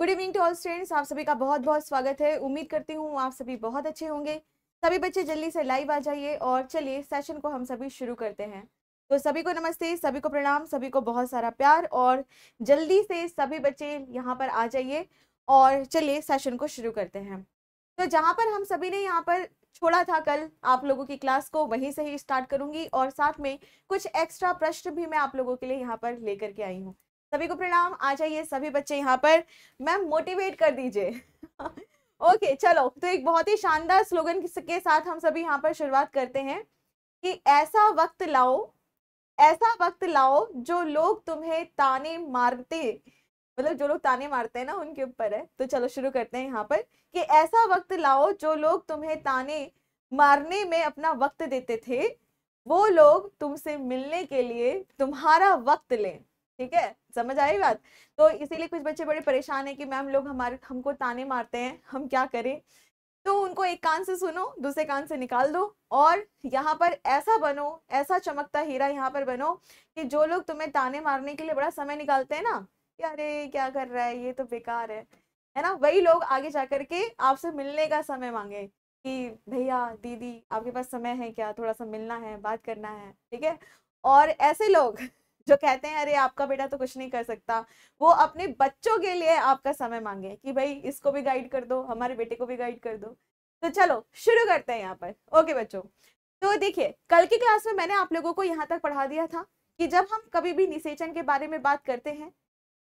Good evening to all students आप सभी का बहुत बहुत स्वागत है उम्मीद करती हूँ आप सभी बहुत अच्छे होंगे सभी बच्चे जल्दी से लाइव आ जाइए और चलिए सेशन को हम सभी शुरू करते हैं तो सभी को नमस्ते सभी को प्रणाम सभी को बहुत सारा प्यार और जल्दी से सभी बच्चे यहाँ पर आ जाइए और चलिए सेशन को शुरू करते हैं तो जहाँ पर हम सभी ने यहाँ पर छोड़ा था कल आप लोगों की क्लास को वहीं से ही स्टार्ट करूंगी और साथ में कुछ एक्स्ट्रा प्रश्न भी मैं आप लोगों के लिए यहाँ पर लेकर के आई हूँ सभी को प्रणाम आ जाइए सभी बच्चे यहाँ पर मैम मोटिवेट कर दीजिए ओके चलो तो एक बहुत ही शानदार स्लोगन के साथ हम सभी यहाँ पर शुरुआत करते हैं कि ऐसा वक्त लाओ ऐसा वक्त लाओ जो लोग तुम्हें ताने मारते मतलब जो लोग ताने मारते हैं ना उनके ऊपर है तो चलो शुरू करते हैं यहाँ पर कि ऐसा वक्त लाओ जो लोग तुम्हें ताने मारने में अपना वक्त देते थे वो लोग तुमसे मिलने के लिए तुम्हारा वक्त लें ठीक है समझ आई बात तो इसीलिए कुछ बच्चे बड़े परेशान हैं कि मैम लोग हमारे हमको ताने मारते हैं हम क्या करें तो उनको एक कान से सुनो दूसरे कान से निकाल दो और यहाँ पर ऐसा बनो ऐसा चमकता हीरा यहाँ पर बनो कि जो लोग तुम्हें ताने मारने के लिए बड़ा समय निकालते हैं ना कि अरे क्या कर रहा है ये तो बेकार है है ना वही लोग आगे जा करके आपसे मिलने का समय मांगे कि भैया दीदी आपके पास समय है क्या थोड़ा सा मिलना है बात करना है ठीक है और ऐसे लोग जो कहते हैं अरे आपका बेटा तो कुछ नहीं कर सकता वो अपने बच्चों के लिए आपका समय मांगे कि भाई इसको भी गाइड कर दो हमारे बेटे को भी गाइड कर दो तो चलो शुरू करते हैं यहाँ पर ओके बच्चों तो देखिए कल की क्लास में मैंने आप लोगों को यहाँ तक पढ़ा दिया था कि जब हम कभी भी निषेचन के बारे में बात करते हैं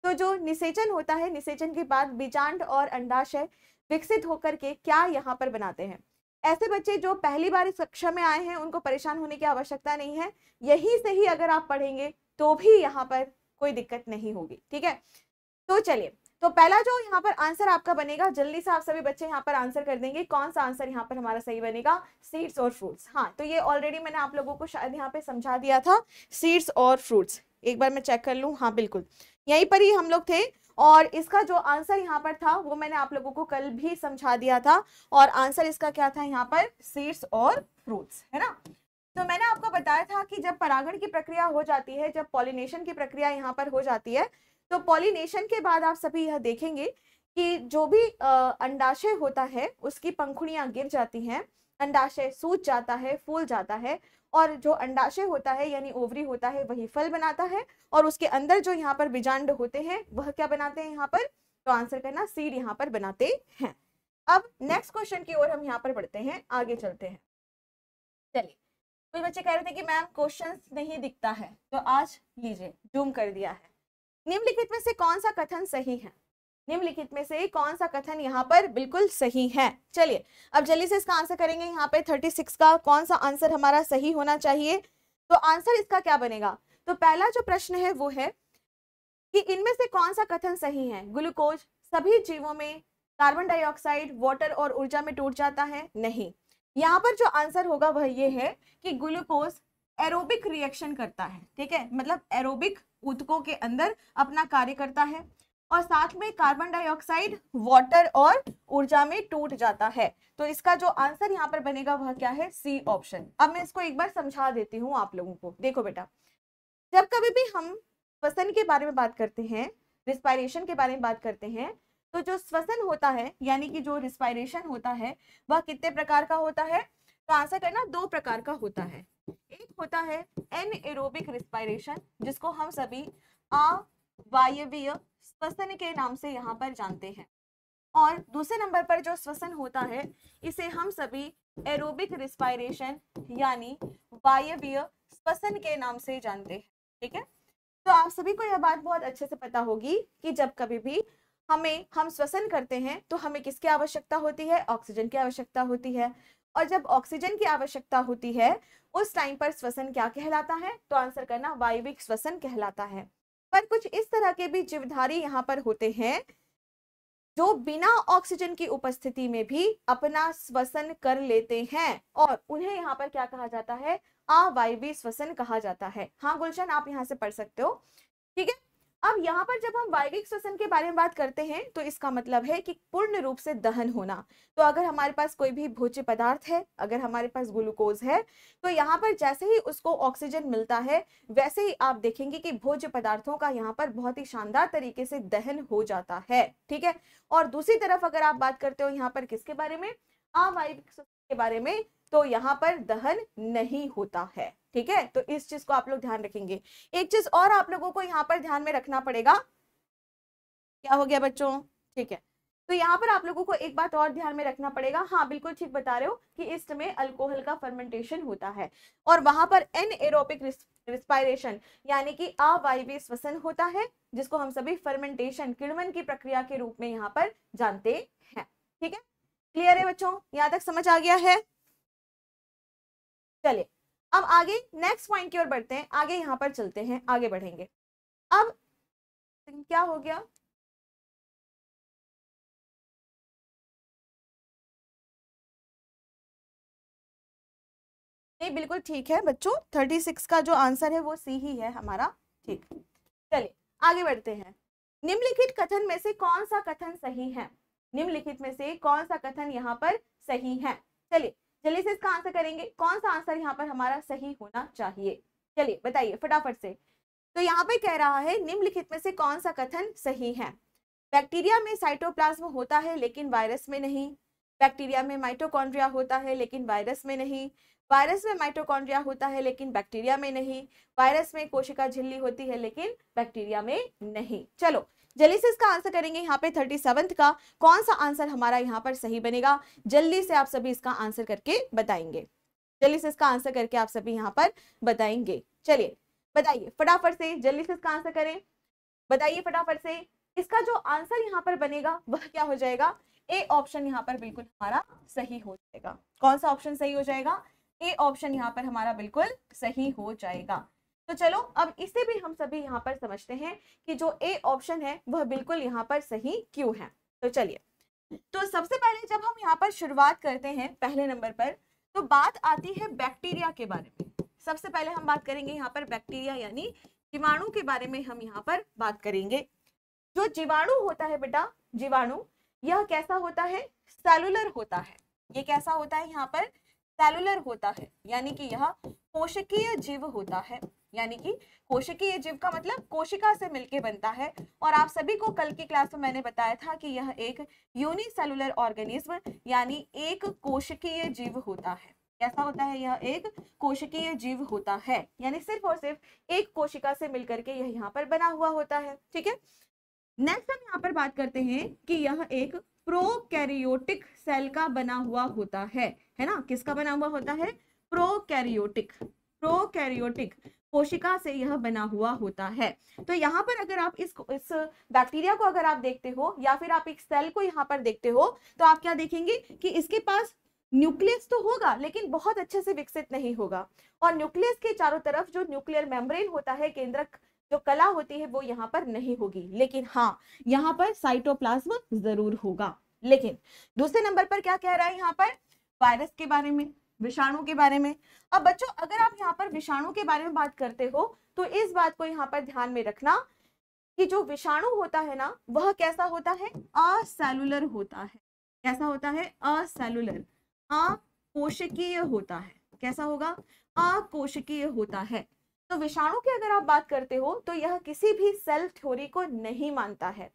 तो जो निषेचन होता है निषेचन के बाद बीजांड और अंडाशय विकसित होकर के क्या यहाँ पर बनाते हैं ऐसे बच्चे जो पहली बार इस कक्षा में आए हैं उनको परेशान होने की आवश्यकता नहीं है यही से ही अगर आप पढ़ेंगे तो भी यहाँ पर कोई दिक्कत नहीं होगी ठीक है तो चलिए तो पहला जो यहाँ पर आंसर आपका बनेगा जल्दी से आप सभी बच्चे यहाँ पर आंसर कर देंगे कौन सा आंसर यहाँ पर हमारा सही बनेगा सीड्स और फ्रूट्स हाँ तो ये ऑलरेडी मैंने आप लोगों को शायद यहाँ पे समझा दिया था सीड्स और फ्रूट्स एक बार मैं चेक कर लूँ हाँ बिल्कुल यहीं पर ही हम लोग थे और इसका जो आंसर यहाँ पर था वो मैंने आप लोगों को कल भी समझा दिया था और आंसर इसका क्या था यहाँ पर सीड्स और फ्रूट्स है ना तो मैंने आपको बताया था कि जब परागण की प्रक्रिया हो जाती है जब पॉलिनेशन की प्रक्रिया यहाँ पर हो जाती है तो पॉलिनेशन के बाद आप सभी यह देखेंगे कि जो भी अंडाशय होता है उसकी पंखुड़ियाँ गिर जाती हैं अंडाशय सूज जाता है फूल जाता है और जो अंडाशय होता है यानी ओवरी होता है वही फल बनाता है और उसके अंदर जो यहाँ पर बीजांड होते हैं वह क्या बनाते हैं यहाँ पर तो आंसर करना सीड यहाँ पर बनाते हैं अब नेक्स्ट क्वेश्चन की ओर हम यहाँ पर बढ़ते हैं आगे चलते हैं चलिए कुछ बच्चे कह रहे थे कि मैम क्वेश्चन नहीं दिखता है तो आज लीजिए जूम कर दिया है निम्नलिखित में से कौन सा कथन सही है निम्नलिखित में से कौन सा कथन यहाँ पर बिल्कुल सही है चलिए अब जल्दी से इसका आंसर करेंगे यहाँ पे 36 का कौन सा आंसर हमारा सही होना चाहिए तो आंसर इसका क्या बनेगा तो पहला जो प्रश्न है वो है कि इनमें से कौन सा कथन सही है ग्लूकोज सभी जीवों में कार्बन डाइऑक्साइड वाटर और ऊर्जा में टूट जाता है नहीं यहाँ पर जो आंसर होगा वह ये है कि ग्लूकोज एरोबिक रिएक्शन करता है ठीक है मतलब एरोबिक उत्कों के अंदर अपना कार्य करता है और साथ में कार्बन डाइऑक्साइड वाटर और ऊर्जा में टूट जाता है तो इसका जो आंसर यहाँ पर बनेगा वह क्या है सी ऑप्शन अब मैं इसको एक बार समझा देती हूँ आप लोगों को देखो बेटा जब कभी भी हम फसन के बारे में बात करते हैं रिस्पायरेशन के बारे में बात करते हैं तो जो श्वसन होता है यानी कि जो रिस्पायरेशन होता है वह कितने प्रकार का होता है तो आंसर करना दो प्रकार का होता है एक होता है एन एरोबिक रिस्पायरेशन जिसको हम सभी अवायवीय श्वसन के नाम से यहाँ पर जानते हैं और दूसरे नंबर पर जो श्वसन होता है इसे हम सभी एरोबिक रिस्पायरेशन यानी वायवीय श्वसन के नाम से जानते हैं ठीक है तो आप सभी को यह बात बहुत अच्छे से पता होगी कि जब कभी भी हमें हम श्वसन करते हैं तो हमें किसकी आवश्यकता होती है ऑक्सीजन की आवश्यकता होती है और जब ऑक्सीजन की आवश्यकता होती है उस टाइम पर श्वसन क्या कहलाता है तो आंसर करना वायविक श्वसन कहलाता है पर कुछ इस तरह के भी जीवधारी यहाँ पर होते हैं जो बिना ऑक्सीजन की उपस्थिति में भी अपना श्वसन कर लेते हैं और उन्हें यहाँ पर क्या कहा जाता है अवायवी श्वसन कहा जाता है हाँ गुलशन आप यहाँ से पढ़ सकते हो ठीक है अब यहाँ पर जब हम वायविक श्वसन के बारे में बात करते हैं तो इसका मतलब है कि पूर्ण रूप से दहन होना तो अगर हमारे पास कोई भी भोज्य पदार्थ है अगर हमारे पास ग्लूकोज है तो यहाँ पर जैसे ही उसको ऑक्सीजन मिलता है वैसे ही आप देखेंगे कि भोज्य पदार्थों का यहाँ पर बहुत ही शानदार तरीके से दहन हो जाता है ठीक है और दूसरी तरफ अगर आप बात करते हो यहाँ पर किसके बारे में अवायविक श्वसन के बारे में तो यहाँ पर दहन नहीं होता है ठीक है तो इस चीज को आप लोग ध्यान रखेंगे एक चीज और आप लोगों को यहाँ पर ध्यान में रखना पड़ेगा क्या हो गया बच्चों ठीक है तो यहाँ पर आप लोगों को एक बात और ध्यान में रखना पड़ेगा हाँ बिल्कुल ठीक बता रहे हो कि ईस्ट में अल्कोहल का फर्मेंटेशन होता है और वहां पर एन एरोपिक रिस्पायरेशन यानी कि अवायवी श्वसन होता है जिसको हम सभी फर्मेंटेशन किण्वन की प्रक्रिया के रूप में यहाँ पर जानते हैं ठीक है क्लियर है बच्चों यहाँ तक समझ आ गया है चलिए अब आगे नेक्स्ट पॉइंट की ओर बढ़ते हैं आगे यहाँ पर चलते हैं आगे बढ़ेंगे अब क्या हो गया नहीं बिल्कुल ठीक है बच्चों थर्टी सिक्स का जो आंसर है वो सी ही है हमारा ठीक चलिए आगे बढ़ते हैं निम्नलिखित कथन में से कौन सा कथन सही है निम्नलिखित में से कौन सा कथन यहाँ पर सही है चलिए चलिए से इसका आंसर करेंगे कौन सा आंसर यहाँ पर हमारा सही होना चाहिए चलिए बताइए फटाफट से तो यहाँ पे कह रहा है निम्नलिखित में से कौन सा कथन सही है बैक्टीरिया में साइटोप्लाज्म होता है लेकिन वायरस में नहीं बैक्टीरिया में माइटोकॉन्ड्रिया होता है लेकिन वायरस में नहीं वायरस में माइटोकॉन्ड्रिया होता है लेकिन बैक्टीरिया में नहीं वायरस में कोशिका झिल्ली होती है लेकिन बैक्टीरिया में नहीं चलो जल्दी से इसका आंसर करेंगे यहाँ पे थर्टी सेवंथ का कौन सा आंसर हमारा यहाँ पर सही बनेगा जल्दी से आप सभी इसका आंसर करके बताएंगे जल्दी से इसका आंसर करके आप सभी यहाँ पर बताएंगे चलिए बताइए फटाफट से जल्दी से इसका आंसर करें बताइए फटाफट से इसका जो आंसर यहाँ पर बनेगा वह क्या हो जाएगा ए ऑप्शन यहाँ पर बिल्कुल हमारा सही हो जाएगा कौन सा ऑप्शन सही हो जाएगा ए ऑप्शन यहाँ पर हमारा बिल्कुल सही हो जाएगा तो चलो अब इसे भी हम सभी यहाँ पर समझते हैं कि जो ए ऑप्शन है वह बिल्कुल यहाँ पर सही क्यों है तो चलिए तो सबसे पहले जब हम यहाँ पर शुरुआत करते हैं पहले नंबर पर तो बात आती है बैक्टीरिया के बारे में सबसे पहले हम बात करेंगे यहाँ पर बैक्टीरिया यानी जीवाणु के बारे में हम यहाँ पर बात करेंगे जो जीवाणु होता है बेटा जीवाणु यह कैसा होता है सेलुलर होता है ये कैसा होता है यहाँ पर सेलुलर होता है यानी कि यह पोषकीय जीव होता है यानी कि कोशिकीय जीव का मतलब कोशिका से मिलके बनता है और आप सभी को कल की क्लास में मैंने बताया था कि यह एक यूनिसेलुलर ऑर्गेनिज्म यानी एक कोशिकीय जीव होता है कैसा होता है यह एक कोशिकीय जीव होता है यानी सिर्फ और सिर्फ एक कोशिका से मिलकर के यह यहाँ पर बना हुआ होता है ठीक है नेक्स्ट हम यहाँ पर बात करते हैं कि यह एक प्रोकैरियोटिक सेल का बना हुआ होता है है ना किसका बना हुआ होता है प्रोकैरियोटिक प्रोकैरियोटिक कोशिका से यह बना हुआ होता है तो यहाँ पर अगर आप इस इस बैक्टीरिया को अगर आप देखते हो या फिर आप एक सेल को यहाँ पर देखते हो तो आप क्या देखेंगे कि इसके पास न्यूक्लियस तो होगा लेकिन बहुत अच्छे से विकसित नहीं होगा और न्यूक्लियस के चारों तरफ जो न्यूक्लियर मेम्ब्रेन होता है केंद्रक जो कला होती है वो यहाँ पर नहीं होगी लेकिन हाँ यहाँ पर साइटोप्लाज्म जरूर होगा लेकिन दूसरे नंबर पर क्या कह रहा है यहाँ पर वायरस के बारे में विषाणु के बारे में अब बच्चों अगर आप यहाँ पर विषाणु के बारे में बात करते हो तो इस बात को यहाँ पर ध्यान में रखना कि जो विषाणु होता है ना वह कैसा होता है असेलुलर होता है कैसा होता है असेलुलर अकोशिकीय होता है कैसा होगा अकोशिकीय होता है तो विषाणु की अगर आप बात करते हो तो यह किसी भी सेल थ्योरी को नहीं मानता है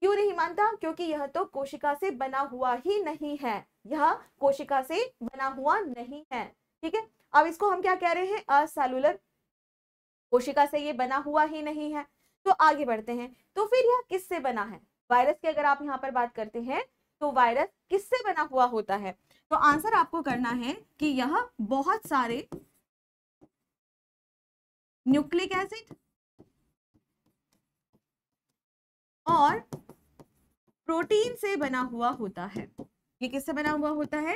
क्यों नहीं मानता क्योंकि यह तो कोशिका से बना हुआ ही नहीं है यह कोशिका से बना हुआ नहीं है ठीक है अब इसको हम क्या कह रहे हैं असेलुलर कोशिका से ये बना हुआ ही नहीं है तो आगे बढ़ते हैं तो फिर यह किससे बना है वायरस की अगर आप यहाँ पर बात करते हैं तो वायरस किससे बना हुआ होता है तो आंसर आपको करना है कि यह बहुत सारे न्यूक्लिक एसिड और प्रोटीन से बना हुआ होता है ये किससे बना हुआ होता है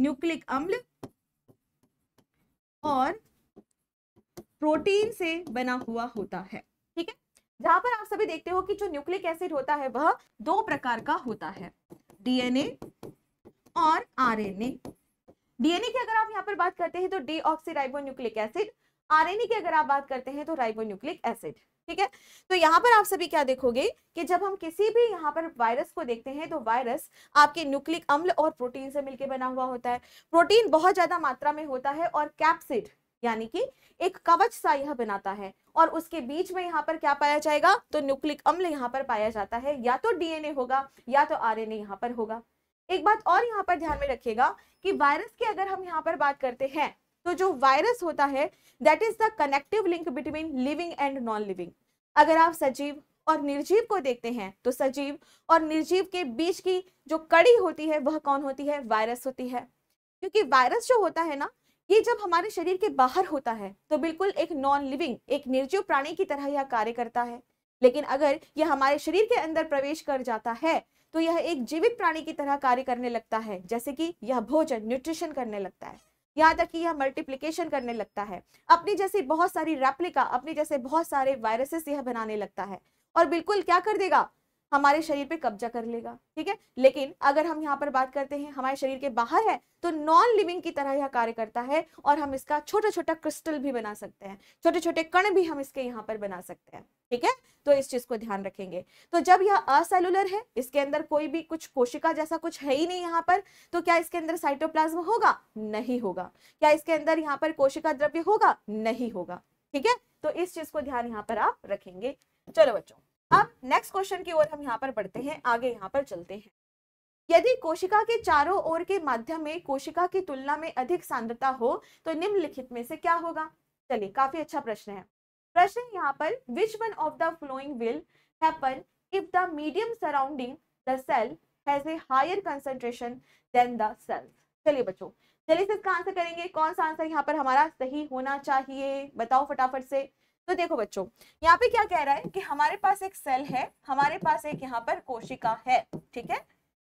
न्यूक्लिक अम्ल और प्रोटीन से बना हुआ होता है ठीक है जहां पर आप सभी देखते हो कि जो न्यूक्लिक एसिड होता है वह दो प्रकार का होता है डीएनए और आरएनए डीएनए की अगर आप यहाँ पर बात करते हैं तो deoxy nucleic acid RNA की अगर आप बात करते हैं तो राइबो न्यूक्लिक एसिड ठीक है तो यहाँ पर आप सभी क्या देखोगे कि जब हम किसी भी यहाँ पर वायरस को देखते हैं तो वायरस आपके न्यूक्लिक अम्ल और प्रोटीन से मिलकर बना हुआ होता है प्रोटीन बहुत ज्यादा मात्रा में होता है और कैप्सिड यानी कि एक कवच सा यह बनाता है और उसके बीच में यहाँ पर क्या पाया जाएगा तो न्यूक्लिक अम्ल यहाँ पर पाया जाता है या तो डीएनए होगा या तो आरएनए यहाँ पर होगा एक बात और यहाँ पर ध्यान में रखिएगा कि वायरस की अगर हम यहाँ पर बात करते हैं तो जो वायरस होता है that is the connective link between living and non living अगर आप सजीव और निर्जीव को देखते हैं तो सजीव और निर्जीव के बीच की जो कड़ी होती है वह कौन होती है वायरस होती है क्योंकि वायरस जो होता है ना ये जब हमारे शरीर के बाहर होता है तो बिल्कुल एक नॉन लिविंग एक निर्जीव प्राणी की तरह यह कार्य करता है लेकिन अगर यह हमारे शरीर के अंदर प्रवेश कर जाता है तो यह एक जीवित प्राणी की तरह कार्य करने लगता है जैसे कि यह भोजन न्यूट्रिशन करने लगता है यहाँ तक कि यह मल्टीप्लीकेशन करने लगता है अपनी जैसी बहुत सारी रेप्लिका अपने जैसे बहुत सारे वायरसेस यह बनाने लगता है और बिल्कुल क्या कर देगा हमारे शरीर पे कब्जा कर लेगा ठीक है लेकिन अगर हम यहाँ पर बात करते हैं हमारे शरीर के बाहर है तो नॉन लिविंग की तरह यह कार्य करता है और हम इसका छोटा छोटा क्रिस्टल भी बना सकते हैं छोटे छोटे कण भी हम इसके यहाँ पर बना सकते हैं ठीक है तो इस चीज को ध्यान रखेंगे तो जब यह असेलुलर है इसके अंदर कोई भी कुछ कोशिका जैसा कुछ है ही नहीं यहाँ पर तो क्या इसके अंदर साइटोप्लाज्म होगा नहीं होगा क्या इसके अंदर यहाँ पर कोशिका द्रव्य होगा नहीं होगा ठीक है तो इस चीज को ध्यान यहाँ पर आप रखेंगे चलो बच्चों अब नेक्स्ट क्वेश्चन की ओर हम यहाँ पर बढ़ते हैं आगे यहाँ पर चलते हैं यदि कोशिका के चारों ओर के माध्यम में कोशिका की तुलना में अधिक सांद्रता हो तो निम्नलिखित में से क्या होगा चलिए काफी अच्छा प्रश्न है प्रश्न यहाँ पर which one of the following will happen if the medium surrounding the cell has a higher concentration than the cell चलिए बच्चों चलिए इसका आंसर करेंगे कौन सा आंसर यहाँ पर हमारा सही होना चाहिए बताओ फटाफट से तो देखो बच्चों यहाँ पे क्या कह रहा है कि हमारे पास एक सेल है हमारे पास एक यहाँ पर कोशिका है ठीक है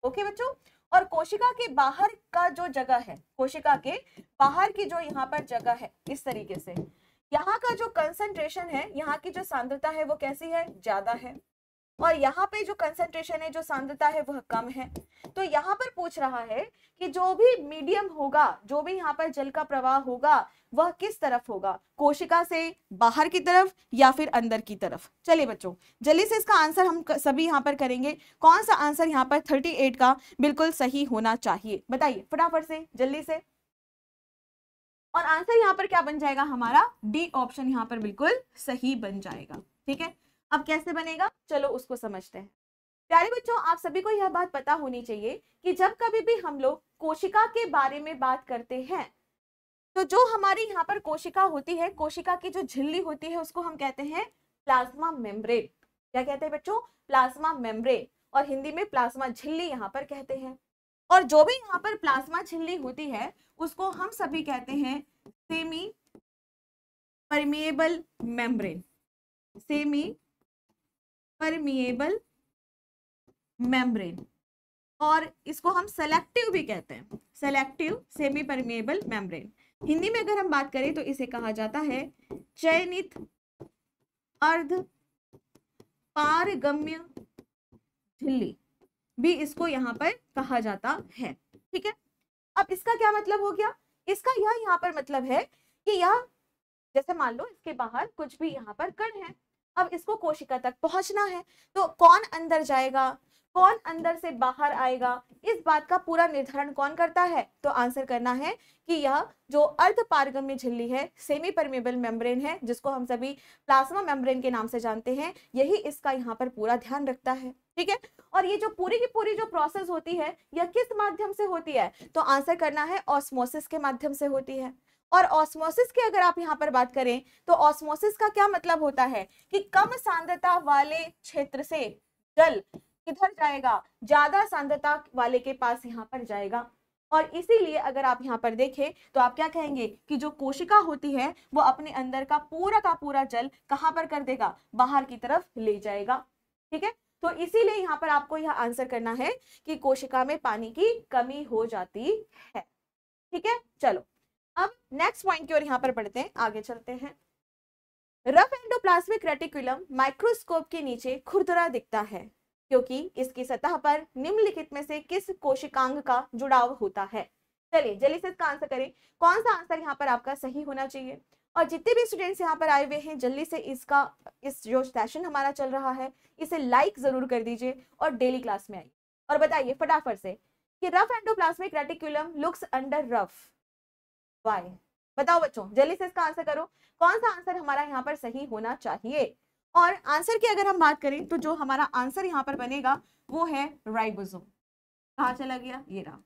ओके बच्चों और कोशिका के बाहर का जो जगह है कोशिका के बाहर की जो यहाँ पर जगह है इस तरीके से यहाँ का जो कंसंट्रेशन है यहाँ की जो सांद्रता है वो कैसी है ज्यादा है और यहाँ पे जो कंसंट्रेशन है जो सांद्रता है वह कम है तो यहाँ पर पूछ रहा है कि जो भी मीडियम होगा जो भी यहाँ पर जल का प्रवाह होगा वह किस तरफ होगा कोशिका से बाहर की तरफ या फिर अंदर की तरफ चलिए बच्चों जल्दी से इसका आंसर हम सभी यहाँ पर करेंगे कौन सा आंसर यहाँ पर 38 का बिल्कुल सही होना चाहिए बताइए फटाफट से जल्दी से और आंसर यहाँ पर क्या बन जाएगा हमारा डी ऑप्शन यहाँ पर बिल्कुल सही बन जाएगा ठीक है अब कैसे बनेगा चलो उसको समझते हैं प्यारे बच्चों आप सभी को यह बात पता होनी चाहिए कि जब कभी भी हम लोग कोशिका के बारे में बात करते हैं तो जो हमारी यहाँ पर कोशिका होती है कोशिका की जो झिल्ली होती है उसको हम कहते हैं प्लाज्मा मेम्ब्रेन क्या कहते हैं बच्चों प्लाज्मा मेम्ब्रेन और हिंदी में प्लाज्मा झिल्ली यहाँ पर कहते हैं और जो भी यहाँ पर प्लाज्मा झिल्ली होती है उसको हम सभी कहते हैं semipermeable membrane semipermeable membrane और इसको हम सेलेक्टिव भी कहते हैं selective semipermeable membrane Hindi में अगर हम बात करें तो इसे कहा जाता है चयनित अर्ध पारगम्य झिल्ली भी इसको यहाँ पर कहा जाता है ठीक है अब इसका क्या मतलब हो गया इसका यह यहाँ पर मतलब है कि यह जैसे मान लो इसके बाहर कुछ भी यहाँ पर कण है अब इसको कोशिका तक पहुंचना है तो कौन अंदर जाएगा कौन अंदर से बाहर आएगा इस बात का पूरा निर्धारण कौन करता है तो आंसर करना है कि यह जो अर्ध पारगम्य झिल्ली है सेमी परमेबल मेम्ब्रेन है जिसको हम सभी प्लाज्मा मेम्ब्रेन के नाम से जानते हैं यही इसका यहाँ पर पूरा ध्यान रखता है ठीक है और ये जो पूरी की पूरी जो प्रोसेस होती है यह किस माध्यम से होती है तो आंसर करना है ऑस्मोसिस के माध्यम से होती है और ऑस्मोसिस की अगर आप यहाँ पर बात करें तो ऑस्मोसिस का क्या मतलब होता है कि कम सांद्रता वाले क्षेत्र से जल किधर जाएगा ज्यादा सांद्रता वाले के पास यहाँ पर जाएगा और इसीलिए अगर आप यहाँ पर देखें तो आप क्या कहेंगे कि जो कोशिका होती है वो अपने अंदर का पूरा का पूरा जल कहाँ पर कर देगा बाहर की तरफ ले जाएगा ठीक है तो इसीलिए यहाँ पर आपको यह आंसर करना है कि कोशिका में पानी की कमी हो जाती है ठीक है चलो अब नेक्स्ट पॉइंट की ओर यहाँ पर बढ़ते हैं आगे चलते हैं रफ एंडोप्लास्मिक रेटिकुलम माइक्रोस्कोप के नीचे खुरदरा दिखता है क्योंकि इसकी सतह पर निम्नलिखित में से किस कोशिकांग का जुड़ाव होता है चलिए जल्दी से इसका आंसर करें कौन सा आंसर यहाँ पर आपका सही होना चाहिए और जितने भी स्टूडेंट्स यहाँ पर आए हुए हैं जल्दी से इसका इस जो सेशन हमारा चल रहा है इसे लाइक जरूर कर दीजिए और डेली क्लास में आइए और बताइए फटाफट से कि rough endoplasmic reticulum looks under rough why बताओ बच्चों जल्दी से इसका आंसर करो कौन सा आंसर हमारा यहाँ पर सही होना चाहिए और आंसर की अगर हम बात करें तो जो हमारा आंसर यहाँ पर बनेगा वो है राइबोसोम कहा चला गया ये रहा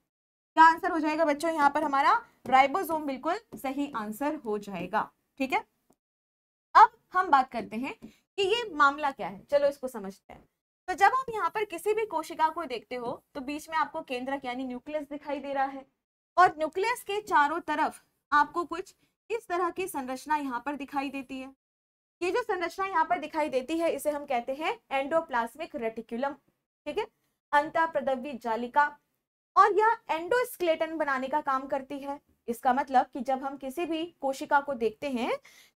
क्या आंसर हो जाएगा बच्चों यहाँ पर हमारा राइबोसोम बिल्कुल सही आंसर हो जाएगा ठीक है अब हम बात करते हैं कि ये मामला क्या है चलो इसको समझते हैं तो जब आप यहाँ पर किसी भी कोशिका को देखते हो तो बीच में आपको केंद्रक यानी न्यूक्लियस दिखाई दे रहा है और न्यूक्लियस के चारों तरफ आपको कुछ इस तरह की संरचना यहाँ पर दिखाई देती है ये जो संरचना यहाँ पर दिखाई देती है इसे हम कहते हैं एंडोप्लाज्मिक रेटिकुलम ठीक है अंता प्रदवी जालिका और यह एंडोस्केलेटन बनाने का काम करती है इसका मतलब कि जब हम किसी भी कोशिका को देखते हैं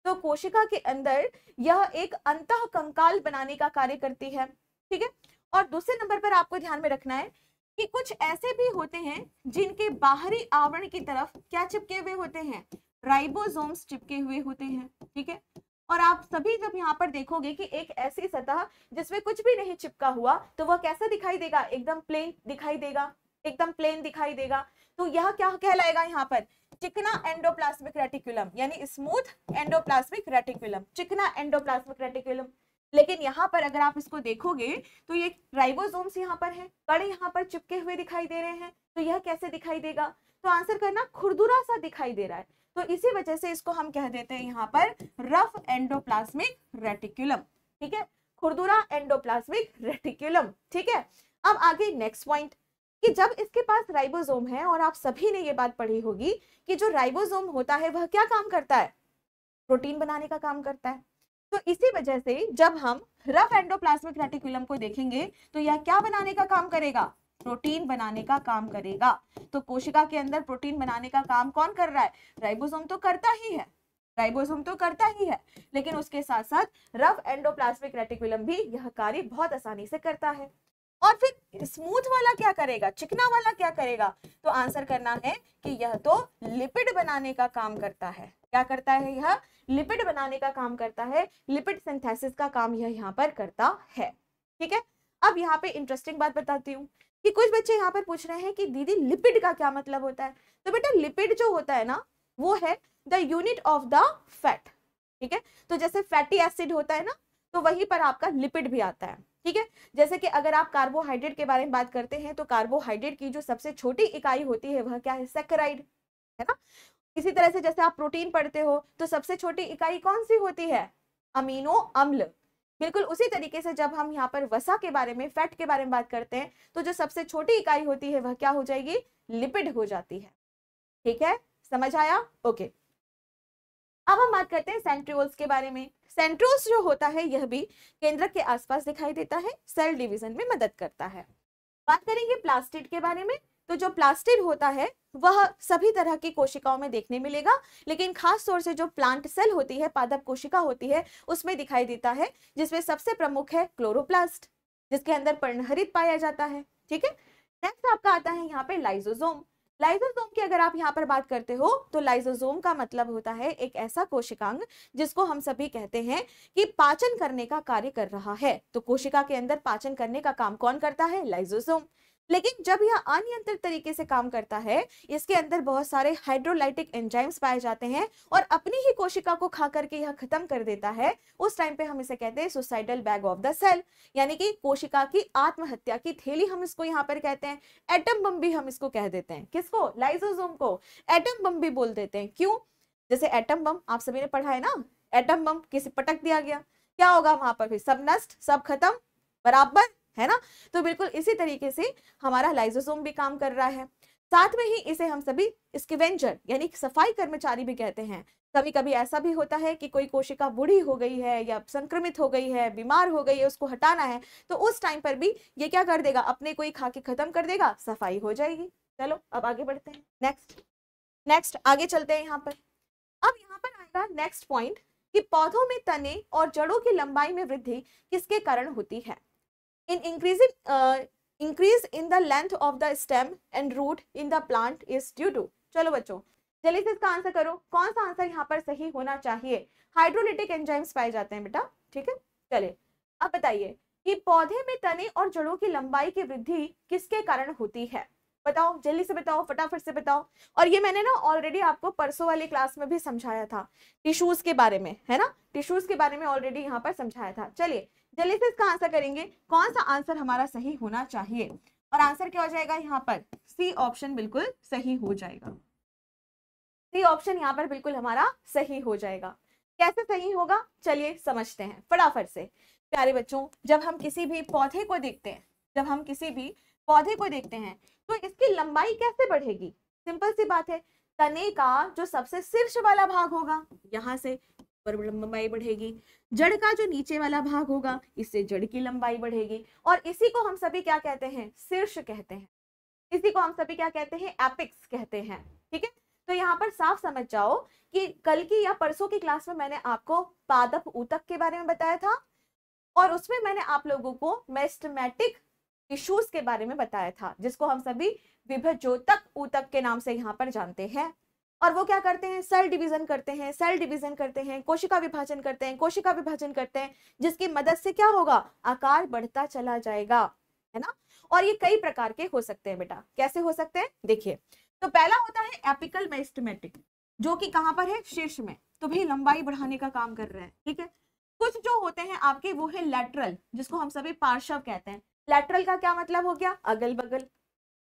तो कोशिका के अंदर यह एक अंत कंकाल बनाने का कार्य करती है ठीक है और दूसरे नंबर पर आपको ध्यान में रखना है कि कुछ ऐसे भी होते हैं जिनके बाहरी आवरण की तरफ क्या चिपके हुए होते हैं राइबोसोम्स चिपके हुए होते हैं ठीक है और आप सभी जब यहाँ पर देखोगे कि एक ऐसी सतह जिसमें कुछ भी नहीं चिपका हुआ तो वह कैसा दिखाई देगा एकदम प्लेन दिखाई देगा एकदम प्लेन दिखाई देगा तो यह क्या कहलाएगा यहाँ पर चिकना एंडोप्लास्मिक रेटिकुलम यानी स्मूथ एंडोप्लास्मिक रेटिकुलम चिकना एंडोप्लास्मिक रेटिकुलम लेकिन यहाँ पर अगर आप इसको देखोगे तो ये राइबोसोम्स यहाँ पर है कड़े यहाँ पर चिपके हुए दिखाई दे रहे हैं तो यह कैसे दिखाई देगा तो आंसर करना खुरदुरा सा दिखाई दे रहा है तो इसी वजह से इसको हम कह देते हैं यहाँ पर रफ एंडोप्लाज्मिक रेटिकुलम ठीक है खुरदुरा एंडोप्लाज्मिक रेटिकुलम ठीक है अब आगे नेक्स्ट पॉइंट कि जब इसके पास राइबोसोम है और आप सभी ने ये बात पढ़ी होगी कि जो राइबोसोम होता है वह क्या काम करता है प्रोटीन बनाने का काम करता है तो इसी वजह से जब हम रफ एंडोप्लास्मिक रेटिकुलम को देखेंगे तो यह क्या बनाने का काम करेगा प्रोटीन बनाने का काम करेगा तो कोशिका के अंदर प्रोटीन बनाने का काम कौन कर रहा है राइबोसोम तो करता ही है राइबोसोम तो करता ही है लेकिन उसके साथ साथ रफ एंडोप्लास्मिक रेटिकुलम भी यह कार्य बहुत आसानी से करता है और फिर स्मूथ वाला क्या करेगा चिकना वाला क्या करेगा तो आंसर करना है कि यह तो लिपिड बनाने का काम करता है क्या करता है यह लिपिड बनाने का काम करता है लिपिड सिंथेसिस का काम यह यहाँ पर करता है ठीक है अब यहाँ पे इंटरेस्टिंग बात बताती हूँ कि कुछ बच्चे यहाँ पर पूछ रहे हैं कि दीदी लिपिड का क्या मतलब होता है तो बेटा लिपिड जो होता है ना वो है the unit of the fat ठीक है तो जैसे फैटी एसिड होता है ना तो वहीं पर आपका लिपिड भी आता है ठीक है जैसे कि अगर आप कार्बोहाइड्रेट के बारे में बात करते हैं तो कार्बोहाइड्रेट की जो सबसे छोटी इकाई होती है वह क्या है सेक्राइड है ना इसी तरह से जैसे आप प्रोटीन पढ़ते हो तो सबसे छोटी इकाई कौन सी होती है अमीनो अम्ल बिल्कुल उसी तरीके से जब हम यहाँ पर वसा के बारे में फैट के बारे में बात करते हैं तो जो सबसे छोटी इकाई होती है वह क्या हो जाएगी लिपिड हो जाती है ठीक है समझ आया ओके अब हम बात करते हैं सेंट्रियोल्स के बारे में सेंट्रोल्स जो होता है यह भी केंद्र के आसपास दिखाई देता है सेल डिवीजन में मदद करता है बात करेंगे प्लास्टिड के बारे में तो जो प्लास्टिड होता है वह सभी तरह की कोशिकाओं में देखने मिलेगा लेकिन खास तौर से जो प्लांट सेल होती है पादप कोशिका होती है उसमें दिखाई देता है जिसमें सबसे प्रमुख है क्लोरोप्लास्ट जिसके अंदर पर्णहरित पाया जाता है ठीक है नेक्स्ट आपका आता है यहाँ पे लाइजोजोम लाइजोजोम की अगर आप यहाँ पर बात करते हो तो लाइजोजोम का मतलब होता है एक ऐसा कोशिकांग जिसको हम सभी कहते हैं कि पाचन करने का कार्य कर रहा है तो कोशिका के अंदर पाचन करने का काम कौन करता है लाइजोसोम लेकिन जब यह अनियंत्रित तरीके से काम करता है इसके अंदर बहुत सारे हाइड्रोलाइटिक एंजाइम्स पाए जाते हैं और अपनी ही कोशिका को खा करके यह खत्म कर देता है उस टाइम पे हम इसे कहते हैं suicidal bag of the cell यानी कि कोशिका की आत्महत्या की थैली हम इसको यहाँ पर कहते हैं एटम बम भी हम इसको कह देते हैं किसको लाइजोजोम को एटम बम भी बोल देते हैं क्यों जैसे एटम बम आप सभी ने पढ़ा है ना एटम बम किसी पटक दिया गया क्या होगा वहां पर फिर सब नष्ट सब खत्म बराबर है ना तो बिल्कुल इसी तरीके से हमारा लाइजोसोम भी काम कर रहा है साथ में ही इसे हम सभी स्केवेंजर यानी सफाई कर्मचारी भी कहते हैं कभी कभी ऐसा भी होता है कि कोई कोशिका बूढ़ी हो गई है या संक्रमित हो गई है बीमार हो गई है उसको हटाना है तो उस टाइम पर भी ये क्या कर देगा अपने कोई खाके खत्म कर देगा सफाई हो जाएगी चलो अब आगे बढ़ते हैं नेक्स्ट नेक्स्ट आगे चलते हैं यहाँ पर अब यहाँ पर आएगा नेक्स्ट पॉइंट कि पौधों में तने और जड़ों की लंबाई में वृद्धि किसके कारण होती है in increasing uh, increase in the length of the stem and root in the plant is due to चलो बच्चों जल्दी से इसका आंसर करो कौन सा आंसर यहाँ पर सही होना चाहिए हाइड्रोलिटिक एंजाइम्स पाए जाते हैं बेटा ठीक है चले अब बताइए कि पौधे में तने और जड़ों की लंबाई की वृद्धि किसके कारण होती है बताओ जल्दी से बताओ फटाफट से बताओ और ये मैंने ना ऑलरेडी आपको परसों वाली क्लास में भी समझाया था टिश्यूज के बारे में है ना टिश्यूज के बारे में ऑलरेडी यहाँ पर समझाया था चलिए जल्दी से इसका आंसर करेंगे कौन सा आंसर हमारा सही होना चाहिए और आंसर क्या हो जाएगा यहाँ पर सी ऑप्शन बिल्कुल सही हो जाएगा सी ऑप्शन यहाँ पर बिल्कुल हमारा सही हो जाएगा कैसे सही होगा चलिए समझते हैं फटाफट से प्यारे बच्चों जब हम किसी भी पौधे को देखते हैं जब हम किसी भी पौधे को देखते हैं तो इसकी लंबाई कैसे बढ़ेगी सिंपल सी बात है तने का जो सबसे शीर्ष वाला भाग होगा यहाँ से पर लंबाई बढ़ेगी जड़ का जो नीचे वाला भाग होगा इससे जड़ की लंबाई बढ़ेगी और इसी को हम सभी क्या कहते हैं शीर्ष कहते हैं इसी को हम सभी क्या कहते हैं एपिक्स कहते हैं ठीक है तो यहाँ पर साफ समझ जाओ कि कल की या परसों की क्लास में मैंने आपको पादप ऊतक के बारे में बताया था और उसमें मैंने आप लोगों को मेस्टमेटिक इश्यूज के बारे में बताया था जिसको हम सभी विभजोतक ऊतक के नाम से यहाँ पर जानते हैं और वो क्या करते हैं सेल डिवीजन करते हैं सेल डिवीजन करते हैं कोशिका विभाजन करते हैं कोशिका विभाजन करते हैं जिसकी मदद से क्या होगा आकार बढ़ता चला जाएगा है ना और ये कई प्रकार के हो सकते हैं बेटा कैसे हो सकते हैं देखिए तो पहला होता है एपिकल मेस्टमेटिक जो कि कहाँ पर है शीर्ष में तो भाई लंबाई बढ़ाने का काम कर रहे हैं ठीक है कुछ जो होते हैं आपके वो है लेटरल जिसको हम सभी पार्शव कहते हैं लेटरल का क्या मतलब हो गया अगल बगल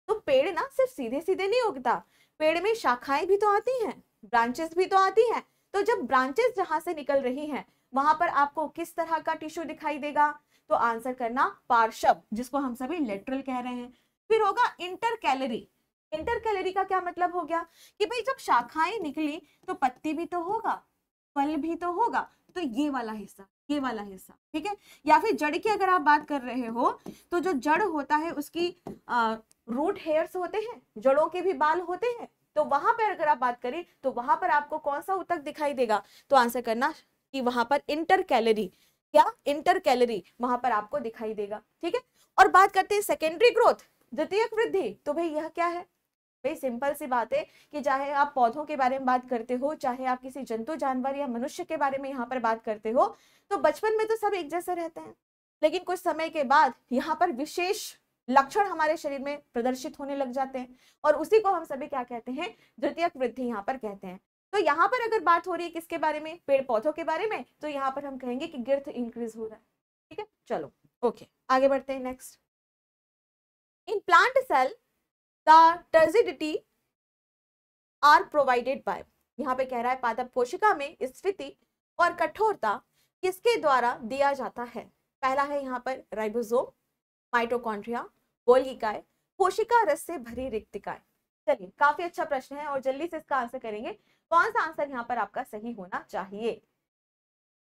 तो पेड़ ना सिर्फ सीधे सीधे नहीं उगता पेड़ में शाखाएं भी तो आती हैं ब्रांचेस भी तो आती हैं तो जब ब्रांचेस जहां से निकल रही हैं वहां पर आपको किस तरह का टिश्यू दिखाई देगा तो आंसर करना पार्शव जिसको हम सभी लेटरल कह रहे हैं फिर होगा इंटर कैलरी इंटर कैलरी का क्या मतलब हो गया कि भाई जब शाखाएं निकली तो पत्ती भी तो होगा फल भी तो होगा तो ये वाला हिस्सा ये वाला हिस्सा ठीक है या फिर जड़ की अगर आप बात कर रहे हो तो जो जड़ होता है उसकी अः रूट हेयर्स होते हैं जड़ों के भी बाल होते हैं तो वहां पर अगर आप बात करें तो वहां पर आपको कौन सा उतक दिखाई देगा तो आंसर करना कि वहां पर इंटर कैलरी क्या इंटर कैलरी वहां पर आपको दिखाई देगा ठीक है और बात करते हैं सेकेंडरी ग्रोथ द्वितीय वृद्धि तो भाई यह क्या है भाई सिंपल सी बात है कि चाहे आप पौधों के बारे में बात करते हो चाहे आप किसी जंतु जानवर या मनुष्य के बारे में यहाँ पर बात करते हो तो बचपन में तो सब एक जैसे रहते हैं लेकिन कुछ समय के बाद यहाँ पर विशेष लक्षण हमारे शरीर में प्रदर्शित होने लग जाते हैं और उसी को हम सभी क्या कहते हैं द्वितीयक वृद्धि यहाँ पर कहते हैं तो यहाँ पर अगर बात हो रही है किसके बारे में पेड़ पौधों के बारे में तो यहाँ पर हम कहेंगे कि गिर्थ इंक्रीज हो रहा है ठीक है चलो ओके आगे बढ़ते हैं next in plant cell the turgidity are provided by यहाँ पे कह रहा है पादप कोशिका में स्फीति और कठोरता किसके द्वारा दिया जाता है पहला है यहाँ पर राइबोसोम माइटोकॉन्ड्रिया गोलगिकाय कोशिका रस से भरी रिक्तिकाय चलिए काफी अच्छा प्रश्न है और जल्दी से इसका आंसर करेंगे कौन सा आंसर यहाँ पर आपका सही होना चाहिए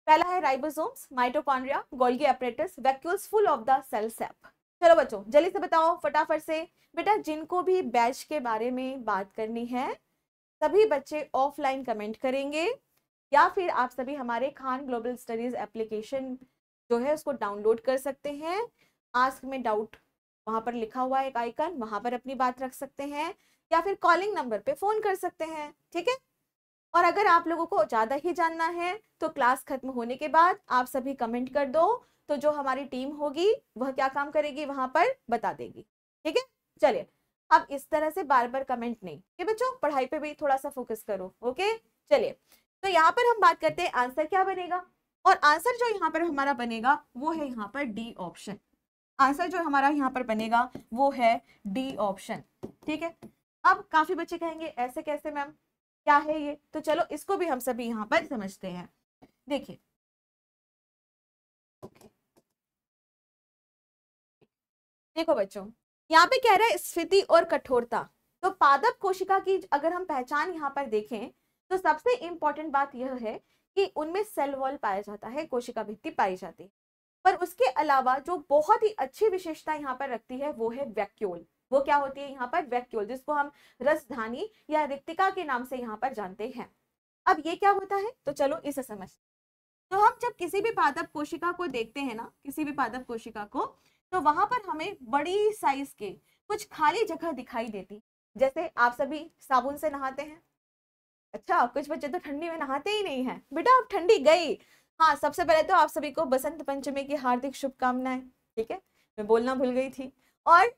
पहला है ribosomes mitochondria Golgi apparatus vacuoles full of the cell sap चलो बच्चों जल्दी से बताओ फटाफट से बेटा जिनको भी बैच के बारे में बात करनी है सभी बच्चे ऑफलाइन कमेंट करेंगे या फिर आप सभी हमारे खान ग्लोबल स्टडीज एप्लीकेशन जो है उसको डाउनलोड कर सकते हैं आस्क में डाउट वहां पर लिखा हुआ एक आइकन वहां पर अपनी बात रख सकते हैं या फिर कॉलिंग नंबर पे फोन कर सकते हैं ठीक है और अगर आप लोगों को ज़्यादा ही जानना है तो क्लास खत्म होने के बाद आप सभी कमेंट कर दो तो जो हमारी टीम होगी वह क्या काम करेगी वहां पर बता देगी ठीक है चलिए अब इस तरह से बार बार कमेंट नहीं ठीक बच्चों पढ़ाई पे भी थोड़ा सा फोकस करो ओके चलिए तो यहाँ पर हम बात करते हैं आंसर क्या बनेगा और आंसर जो यहाँ पर हमारा बनेगा वो है यहाँ पर डी ऑप्शन आंसर जो हमारा यहाँ पर बनेगा वो है डी ऑप्शन ठीक है अब काफी बच्चे कहेंगे ऐसे कैसे मैम क्या है ये तो चलो इसको भी हम सभी यहाँ पर समझते हैं देखिए देखो बच्चों यहाँ पे कह रहा है स्फीति और कठोरता तो पादप कोशिका की अगर हम पहचान यहाँ पर देखें तो सबसे इम्पोर्टेंट बात यह है कि उनमें सेल वॉल पाया जाता है कोशिका भित्ति पाई जाती है पर उसके अलावा जो बहुत ही अच्छी विशेषता यहाँ पर रखती है वो है वैक्यूल वो क्या होती है यहाँ पर वैक्यूल जिसको हम रसधानी या रिक्तिका के नाम से यहाँ पर जानते हैं अब ये क्या होता है तो चलो इसे समझते तो हम जब किसी भी पादप कोशिका को देखते हैं ना किसी भी पादप कोशिका को तो वहां पर हमें बड़ी साइज के कुछ खाली जगह दिखाई देती जैसे आप सभी साबुन से नहाते हैं अच्छा कुछ बच्चे तो ठंडी में नहाते ही नहीं है बेटा आप ठंडी गई हाँ सबसे पहले तो आप सभी को बसंत पंचमी की हार्दिक शुभकामनाएं ठीक है मैं बोलना भूल गई थी और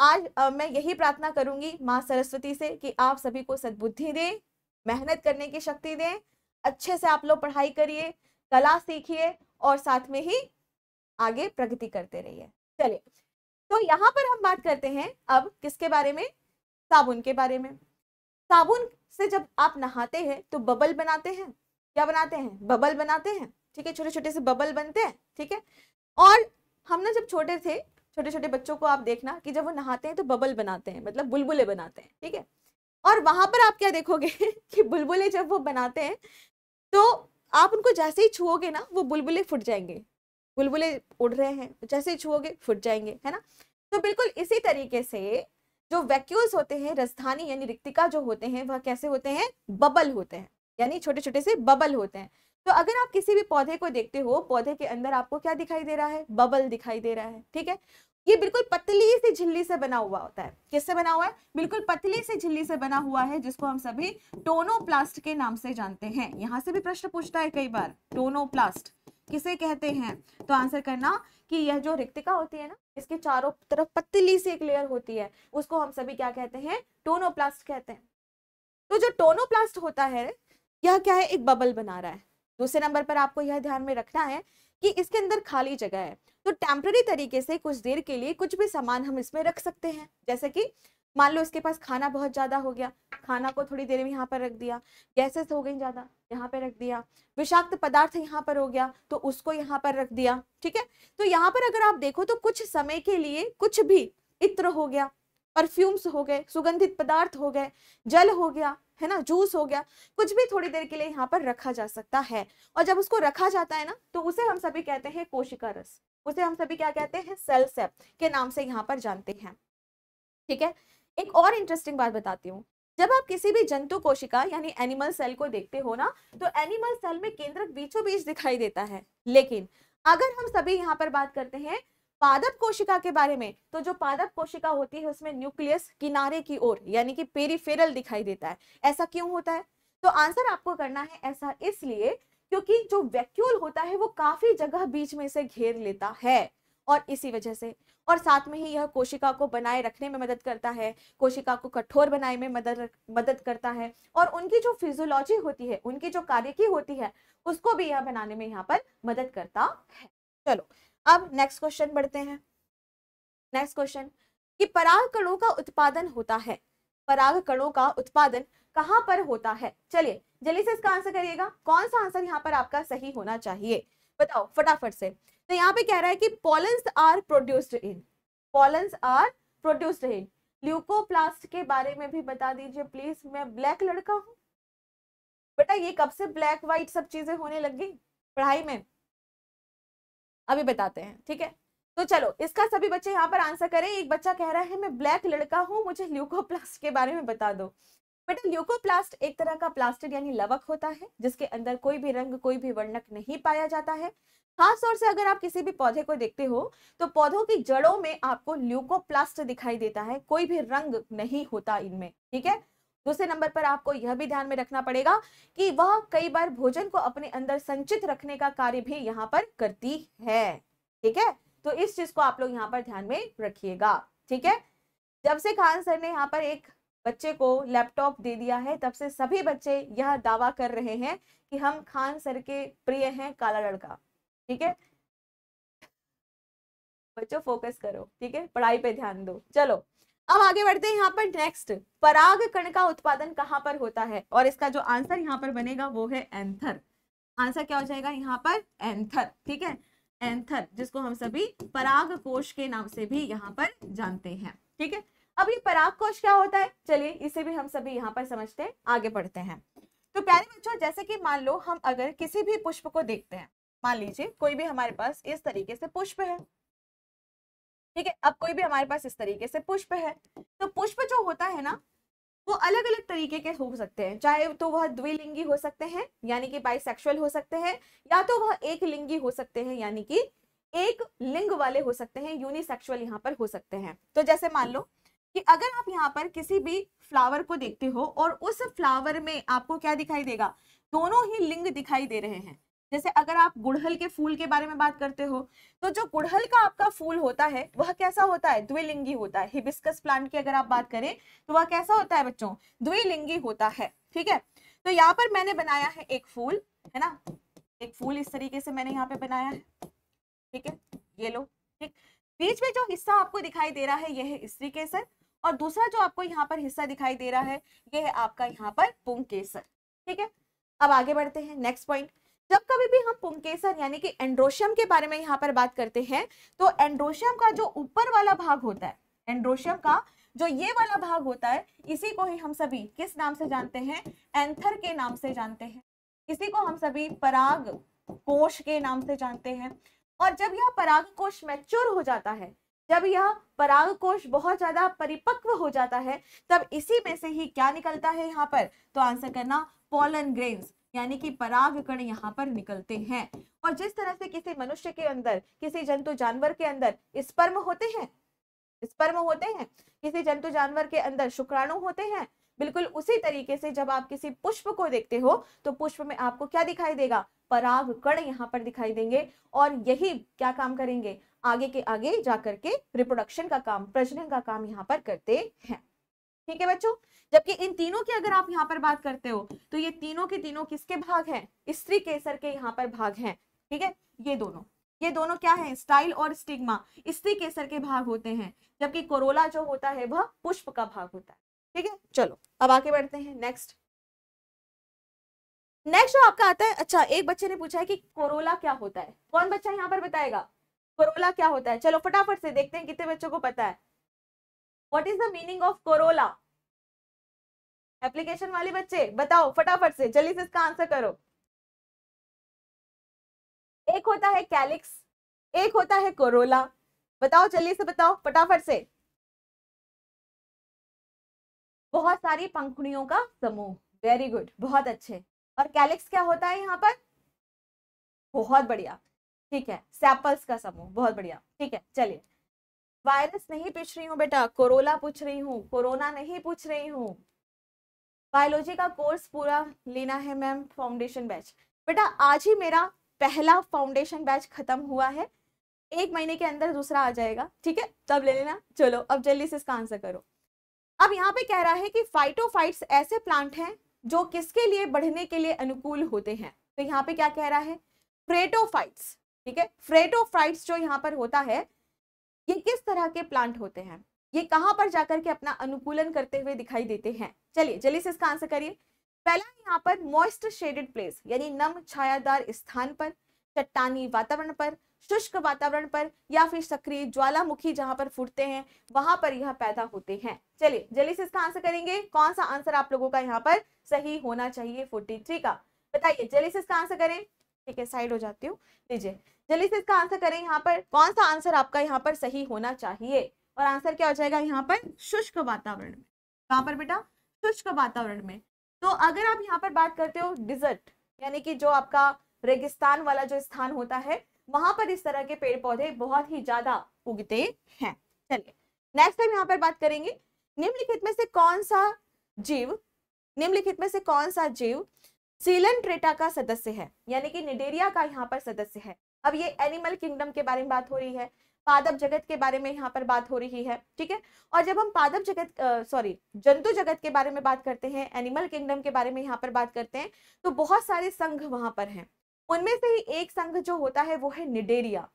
आज आ, मैं यही प्रार्थना करूंगी माँ सरस्वती से कि आप सभी को सद्बुद्धि दें मेहनत करने की शक्ति दें अच्छे से आप लोग पढ़ाई करिए कला सीखिए और साथ में ही आगे प्रगति करते रहिए चलिए तो यहाँ पर हम बात करते हैं अब किसके बारे में साबुन के बारे में साबुन से जब आप नहाते हैं तो बबल बनाते हैं क्या बनाते हैं बबल बनाते हैं ठीक है छोटे छोटे से बबल बनते हैं ठीक है और हम ना जब छोटे थे छोटे छोटे बच्चों को आप देखना कि जब वो नहाते हैं तो बबल बनाते हैं मतलब बुलबुले बनाते हैं ठीक है और वहां पर आप क्या देखोगे कि बुलबुले जब वो बनाते हैं तो आप उनको जैसे ही छुओगे ना वो बुलबुले फुट जाएंगे बुलबुले उड़ रहे हैं जैसे ही छुओगे फुट जाएंगे है ना तो बिल्कुल इसी तरीके से जो वैक्यूल्स होते हैं राजधानी यानी रिक्तिका जो होते हैं वह कैसे होते हैं बबल होते हैं यानी छोटे छोटे से बबल होते हैं तो अगर आप किसी भी पौधे को देखते हो पौधे के अंदर आपको क्या दिखाई दे रहा है बबल दिखाई दे रहा है ठीक है ये बिल्कुल पतली सी झिल्ली से बना हुआ होता है किससे बना हुआ है बिल्कुल पतली सी झिल्ली से बना हुआ है जिसको हम सभी टोनोप्लास्ट के नाम से जानते हैं यहां से भी प्रश्न पूछता है कई बार टोनोप्लास्ट किसे कहते हैं तो आंसर करना कि यह जो रिक्तिका होती है ना इसके चारों तरफ पतली सी एक लेयर होती है उसको हम सभी क्या कहते हैं टोनोप्लास्ट कहते हैं तो जो टोनोप्लास्ट होता है यह क्या है एक बबल बना रहा है दूसरे नंबर पर आपको यह ध्यान में रखना है कि इसके अंदर खाली जगह है तो टेम्प्ररी तरीके से कुछ देर के लिए कुछ भी सामान हम इसमें रख सकते हैं जैसे कि मान लो इसके पास खाना बहुत ज़्यादा हो गया खाना को थोड़ी देर में यहाँ पर रख दिया गैसेस हो गई ज़्यादा यहाँ पर रख दिया विषाक्त पदार्थ यहाँ पर हो गया तो उसको यहाँ पर रख दिया ठीक है तो यहाँ पर अगर आप देखो तो कुछ समय के लिए कुछ भी इत्र हो गया परफ्यूम्स हो गए सुगंधित पदार्थ हो गए जल हो गया है ना जूस हो गया कुछ भी थोड़ी देर के लिए यहाँ पर रखा जा सकता है और जब उसको रखा जाता है ना तो उसे हम सभी कहते हैं कोशिका रस उसे हम सभी क्या कहते हैं सेल सेप के नाम से यहाँ पर जानते हैं ठीक है एक और इंटरेस्टिंग बात बताती हूँ जब आप किसी भी जंतु कोशिका यानी एनिमल सेल को देखते हो ना तो एनिमल सेल में केंद्रक बीचों बीच दिखाई देता है लेकिन अगर हम सभी यहाँ पर बात करते हैं पादप कोशिका के बारे में तो जो पादप कोशिका होती है उसमें न्यूक्लियस किनारे की ओर यानी कि पेरीफेरल दिखाई देता है ऐसा क्यों होता है तो आंसर आपको करना है ऐसा इसलिए क्योंकि जो वैक्यूल होता है वो काफी जगह बीच में से घेर लेता है और इसी वजह से और साथ में ही यह कोशिका को बनाए रखने में मदद करता है कोशिका को कठोर बनाए में मदद मदद करता है और उनकी जो फिजियोलॉजी होती है उनकी जो कार्य की होती है उसको भी यह बनाने में यहाँ पर मदद करता है चलो अब नेक्स्ट क्वेश्चन बढ़ते हैं नेक्स्ट क्वेश्चन कि पराग कणों का उत्पादन होता है पराग कणों का उत्पादन कहां पर होता है चलिए जल्दी से इसका आंसर करिएगा कौन सा आंसर यहाँ पर आपका सही होना चाहिए बताओ फटाफट से तो यहाँ पे कह रहा है कि pollens are produced in pollens are produced in leucoplast के बारे में भी बता दीजिए प्लीज मैं ब्लैक लड़का हूँ बेटा ये कब से ब्लैक व्हाइट सब चीजें होने लग गई पढ़ाई में अभी बताते हैं ठीक है तो चलो इसका सभी बच्चे यहाँ पर आंसर करें एक बच्चा कह रहा है मैं ब्लैक लड़का हूँ मुझे ल्यूकोप्लास्ट के बारे में बता दो बेटा ल्यूकोप्लास्ट एक तरह का प्लास्टिड यानी लवक होता है जिसके अंदर कोई भी रंग कोई भी वर्णक नहीं पाया जाता है खास तौर से अगर आप किसी भी पौधे को देखते हो तो पौधों की जड़ों में आपको ल्यूकोप्लास्ट दिखाई देता है कोई भी रंग नहीं होता इनमें ठीक है दूसरे नंबर पर आपको यह भी ध्यान में रखना पड़ेगा कि वह कई बार भोजन को अपने अंदर संचित रखने का कार्य भी यहाँ पर करती है ठीक है तो इस चीज को आप लोग यहाँ पर ध्यान में रखिएगा ठीक है जब से खान सर ने यहाँ पर एक बच्चे को लैपटॉप दे दिया है तब से सभी बच्चे यह दावा कर रहे हैं कि हम खान सर के प्रिय हैं काला लड़का ठीक है बच्चों फोकस करो ठीक है पढ़ाई पे ध्यान दो चलो अब आगे बढ़ते हैं यहाँ पर नेक्स्ट पराग कण का उत्पादन कहाँ पर होता है और इसका जो आंसर यहाँ पर बनेगा वो है एंथर आंसर क्या हो जाएगा यहाँ पर एंथर ठीक है एंथर जिसको हम सभी पराग कोश के नाम से भी यहाँ पर जानते हैं ठीक है अब ये पराग कोश क्या होता है चलिए इसे भी हम सभी यहाँ पर समझते हैं आगे पढ़ते हैं तो प्यारे बच्चों जैसे कि मान लो हम अगर किसी भी पुष्प को देखते हैं मान लीजिए कोई भी हमारे पास इस तरीके से पुष्प है ठीक है अब कोई भी हमारे पास इस तरीके से पुष्प है तो पुष्प जो होता है ना वो अलग अलग तरीके के हो सकते हैं चाहे तो वह द्विलिंगी हो सकते हैं यानी कि बाइसेक्सुअल हो सकते हैं या तो वह एक लिंगी हो सकते हैं यानी कि एक लिंग वाले हो सकते हैं यूनिसेक्सुअल यहाँ पर हो सकते हैं तो जैसे मान लो कि अगर आप यहाँ पर किसी भी फ्लावर को देखते हो और उस फ्लावर में आपको क्या दिखाई देगा दोनों ही लिंग दिखाई दे रहे हैं जैसे अगर आप गुड़हल के फूल के बारे में बात करते हो तो जो गुड़हल का आपका फूल होता है वह कैसा होता है द्विलिंगी होता है हिबिस्कस प्लांट की अगर आप बात करें तो वह कैसा होता है बच्चों द्विलिंगी होता है ठीक है तो यहाँ पर मैंने बनाया है एक फूल है ना एक फूल इस तरीके से मैंने यहाँ पे बनाया है ठीक है ये लो ठीक बीच में जो हिस्सा आपको दिखाई दे रहा है यह है स्त्री केसर और दूसरा जो आपको यहाँ पर हिस्सा दिखाई दे रहा है यह है आपका यहाँ पर पुंग केसर ठीक है अब आगे बढ़ते हैं नेक्स्ट पॉइंट जब कभी भी हम पुंकेसर यानी कि एंड्रोशियम के बारे में यहाँ पर बात करते हैं तो एंड्रोशियम का जो ऊपर वाला भाग होता है एंड्रोशियम का जो ये वाला भाग होता है इसी को ही हम सभी किस नाम से जानते हैं एंथर के नाम से जानते हैं इसी को हम सभी पराग कोश के नाम से जानते हैं और जब यह पराग कोश मैच्योर हो जाता है जब यह पराग कोश बहुत ज्यादा परिपक्व हो जाता है तब इसी में से ही क्या निकलता है यहाँ पर तो आंसर करना पोलन ग्रेन्स यानी कि पराग कण यहाँ पर निकलते हैं और जिस तरह से किसी मनुष्य के अंदर किसी जंतु जानवर के अंदर स्पर्म होते हैं स्पर्म होते हैं किसी जंतु जानवर के अंदर शुक्राणु होते हैं बिल्कुल उसी तरीके से जब आप किसी पुष्प को देखते हो तो पुष्प में आपको क्या दिखाई देगा पराग कण यहाँ पर दिखाई देंगे और यही क्या काम करेंगे आगे के आगे जाकर के रिप्रोडक्शन का काम प्रजनन का काम यहाँ पर करते हैं ठीक है बच्चों जबकि इन तीनों की अगर आप यहाँ पर बात करते हो तो ये तीनों के तीनों किसके भाग हैं स्त्री केसर के यहाँ पर भाग हैं ठीक है ये दोनों ये दोनों क्या है स्टाइल और स्टिग्मा स्त्री केसर के भाग होते हैं जबकि कोरोला जो होता है वह पुष्प का भाग होता है ठीक है चलो अब आगे बढ़ते हैं नेक्स्ट नेक्स्ट जो आपका आता है अच्छा एक बच्चे ने पूछा है कि कोरोला क्या होता है कौन बच्चा यहाँ पर बताएगा कोरोला क्या होता है चलो फटाफट से देखते हैं कितने बच्चों को पता है what is the meaning of corolla application वाले बच्चे बताओ फटाफट से जल्दी से इसका आंसर करो एक होता है कैलिक्स एक होता है कोरोला बताओ जल्दी से बताओ फटाफट से बहुत सारी पंखुड़ियों का समूह वेरी गुड बहुत अच्छे और कैलिक्स क्या होता है यहाँ पर बहुत बढ़िया ठीक है सैपल्स का समूह बहुत बढ़िया ठीक है चलिए वायरस नहीं पूछ रही हूँ बेटा कोरोला पूछ रही हूँ कोरोना नहीं पूछ रही हूँ बायोलॉजी का कोर्स पूरा लेना है मैम फाउंडेशन बैच बेटा आज ही मेरा पहला फाउंडेशन बैच खत्म हुआ है एक महीने के अंदर दूसरा आ जाएगा ठीक है तब तो ले लेना चलो अब जल्दी से इसका आंसर करो अब यहाँ पे कह रहा है कि फाइटोफाइट्स ऐसे प्लांट हैं जो किसके लिए बढ़ने के लिए अनुकूल होते हैं तो यहाँ पे क्या कह रहा है फ्रेटोफाइट्स ठीक है फ्रेटोफाइट्स जो यहाँ पर होता है ये किस तरह के प्लांट होते हैं ये कहाँ पर जाकर के अपना अनुकूलन करते हुए दिखाई देते हैं चलिए जल्दी से इसका आंसर करिए पहला यहाँ पर मॉइस्ट शेडेड प्लेस यानी नम छायादार स्थान पर चट्टानी वातावरण पर शुष्क वातावरण पर या फिर सक्रिय ज्वालामुखी जहां पर फूटते हैं वहां पर यह पैदा होते हैं चलिए जल्दी से इसका आंसर करेंगे कौन सा आंसर आप लोगों का यहाँ पर सही होना चाहिए 43 का बताइए जल्दी से इसका आंसर करें ठीक है साइड हो जाती हूँ लीजिए जल्दी से इसका आंसर करें यहाँ पर कौन सा आंसर आपका यहाँ पर सही होना चाहिए और आंसर क्या हो जाएगा यहाँ पर शुष्क वातावरण में कहाँ पर बेटा शुष्क वातावरण में तो अगर आप यहाँ पर बात करते हो डिजर्ट यानी कि जो आपका रेगिस्तान वाला जो स्थान होता है वहां पर इस तरह के पेड़ पौधे बहुत ही ज्यादा उगते हैं चलिए नेक्स्ट टाइम यहाँ पर बात करेंगे निम्नलिखित में से कौन सा जीव निम्नलिखित में से कौन सा जीव सीलन ट्रेटा का सदस्य है यानी कि निडेरिया का यहाँ पर सदस्य है अब ये एनिमल किंगडम के बारे में बात हो रही है पादप जगत के बारे में यहाँ पर बात हो रही है ठीक है और जब हम पादप जगत सॉरी जंतु जगत के बारे में बात करते हैं एनिमल किंगडम के बारे में यहाँ पर बात करते हैं तो बहुत सारे संघ वहां पर हैं उनमें से ही एक संघ जो होता है वो है निडेरिया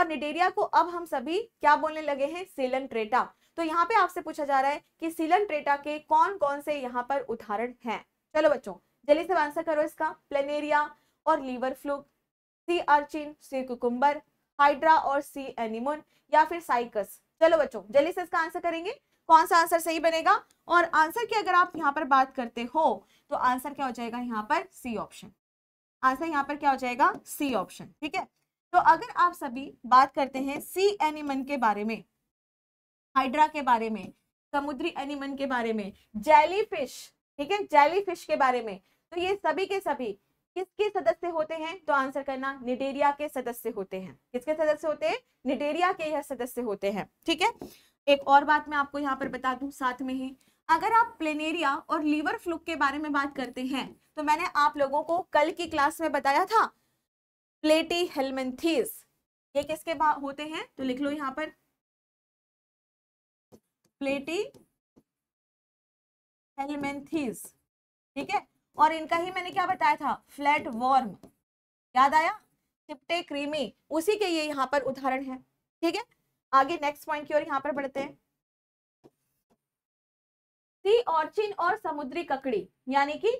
और निडेरिया को अब हम सभी क्या बोलने लगे हैं सीलन ट्रेटा तो यहाँ पे आपसे पूछा जा रहा है कि सीलन ट्रेटा के कौन कौन से यहाँ पर उदाहरण हैं चलो बच्चों जल्दी से आंसर करो इसका प्लेनेरिया और liver fluke sea urchin sea cucumber hydra और सी एनिमोन या फिर साइकस चलो बच्चों जल्दी से इसका आंसर करेंगे कौन सा आंसर सही बनेगा और आंसर की अगर आप यहाँ पर बात करते हो तो आंसर क्या हो जाएगा यहाँ पर सी ऑप्शन आंसर यहाँ पर क्या हो जाएगा सी ऑप्शन ठीक है तो अगर आप सभी बात करते हैं सी एनिमन के बारे में हाइड्रा के बारे में समुद्री एनिमन के बारे में जेलीफिश ठीक है जेलीफिश के बारे में तो ये सभी के सभी किसके सदस्य होते हैं तो आंसर करना निडेरिया के सदस्य होते हैं किसके सदस्य होते हैं निडेरिया के यह सदस्य होते हैं ठीक है एक और बात मैं आपको यहाँ पर बता दू साथ में ही अगर आप प्लेनेरिया और लीवर फ्लूक के बारे में बात करते हैं तो मैंने आप लोगों को कल की क्लास में बताया था प्लेटी हेलमेंथीज ये किसके होते हैं तो लिख लो यहाँ पर प्लेटी हेलमेंथीज ठीक है और इनका ही मैंने क्या बताया था फ्लैट वॉर्म याद आया चिपटे क्रीमी उसी के ये यहाँ पर उदाहरण है ठीक है आगे नेक्स्ट पॉइंट की ओर यहाँ पर बढ़ते हैं सी ऑर्चिन और समुद्री ककड़ी यानी कि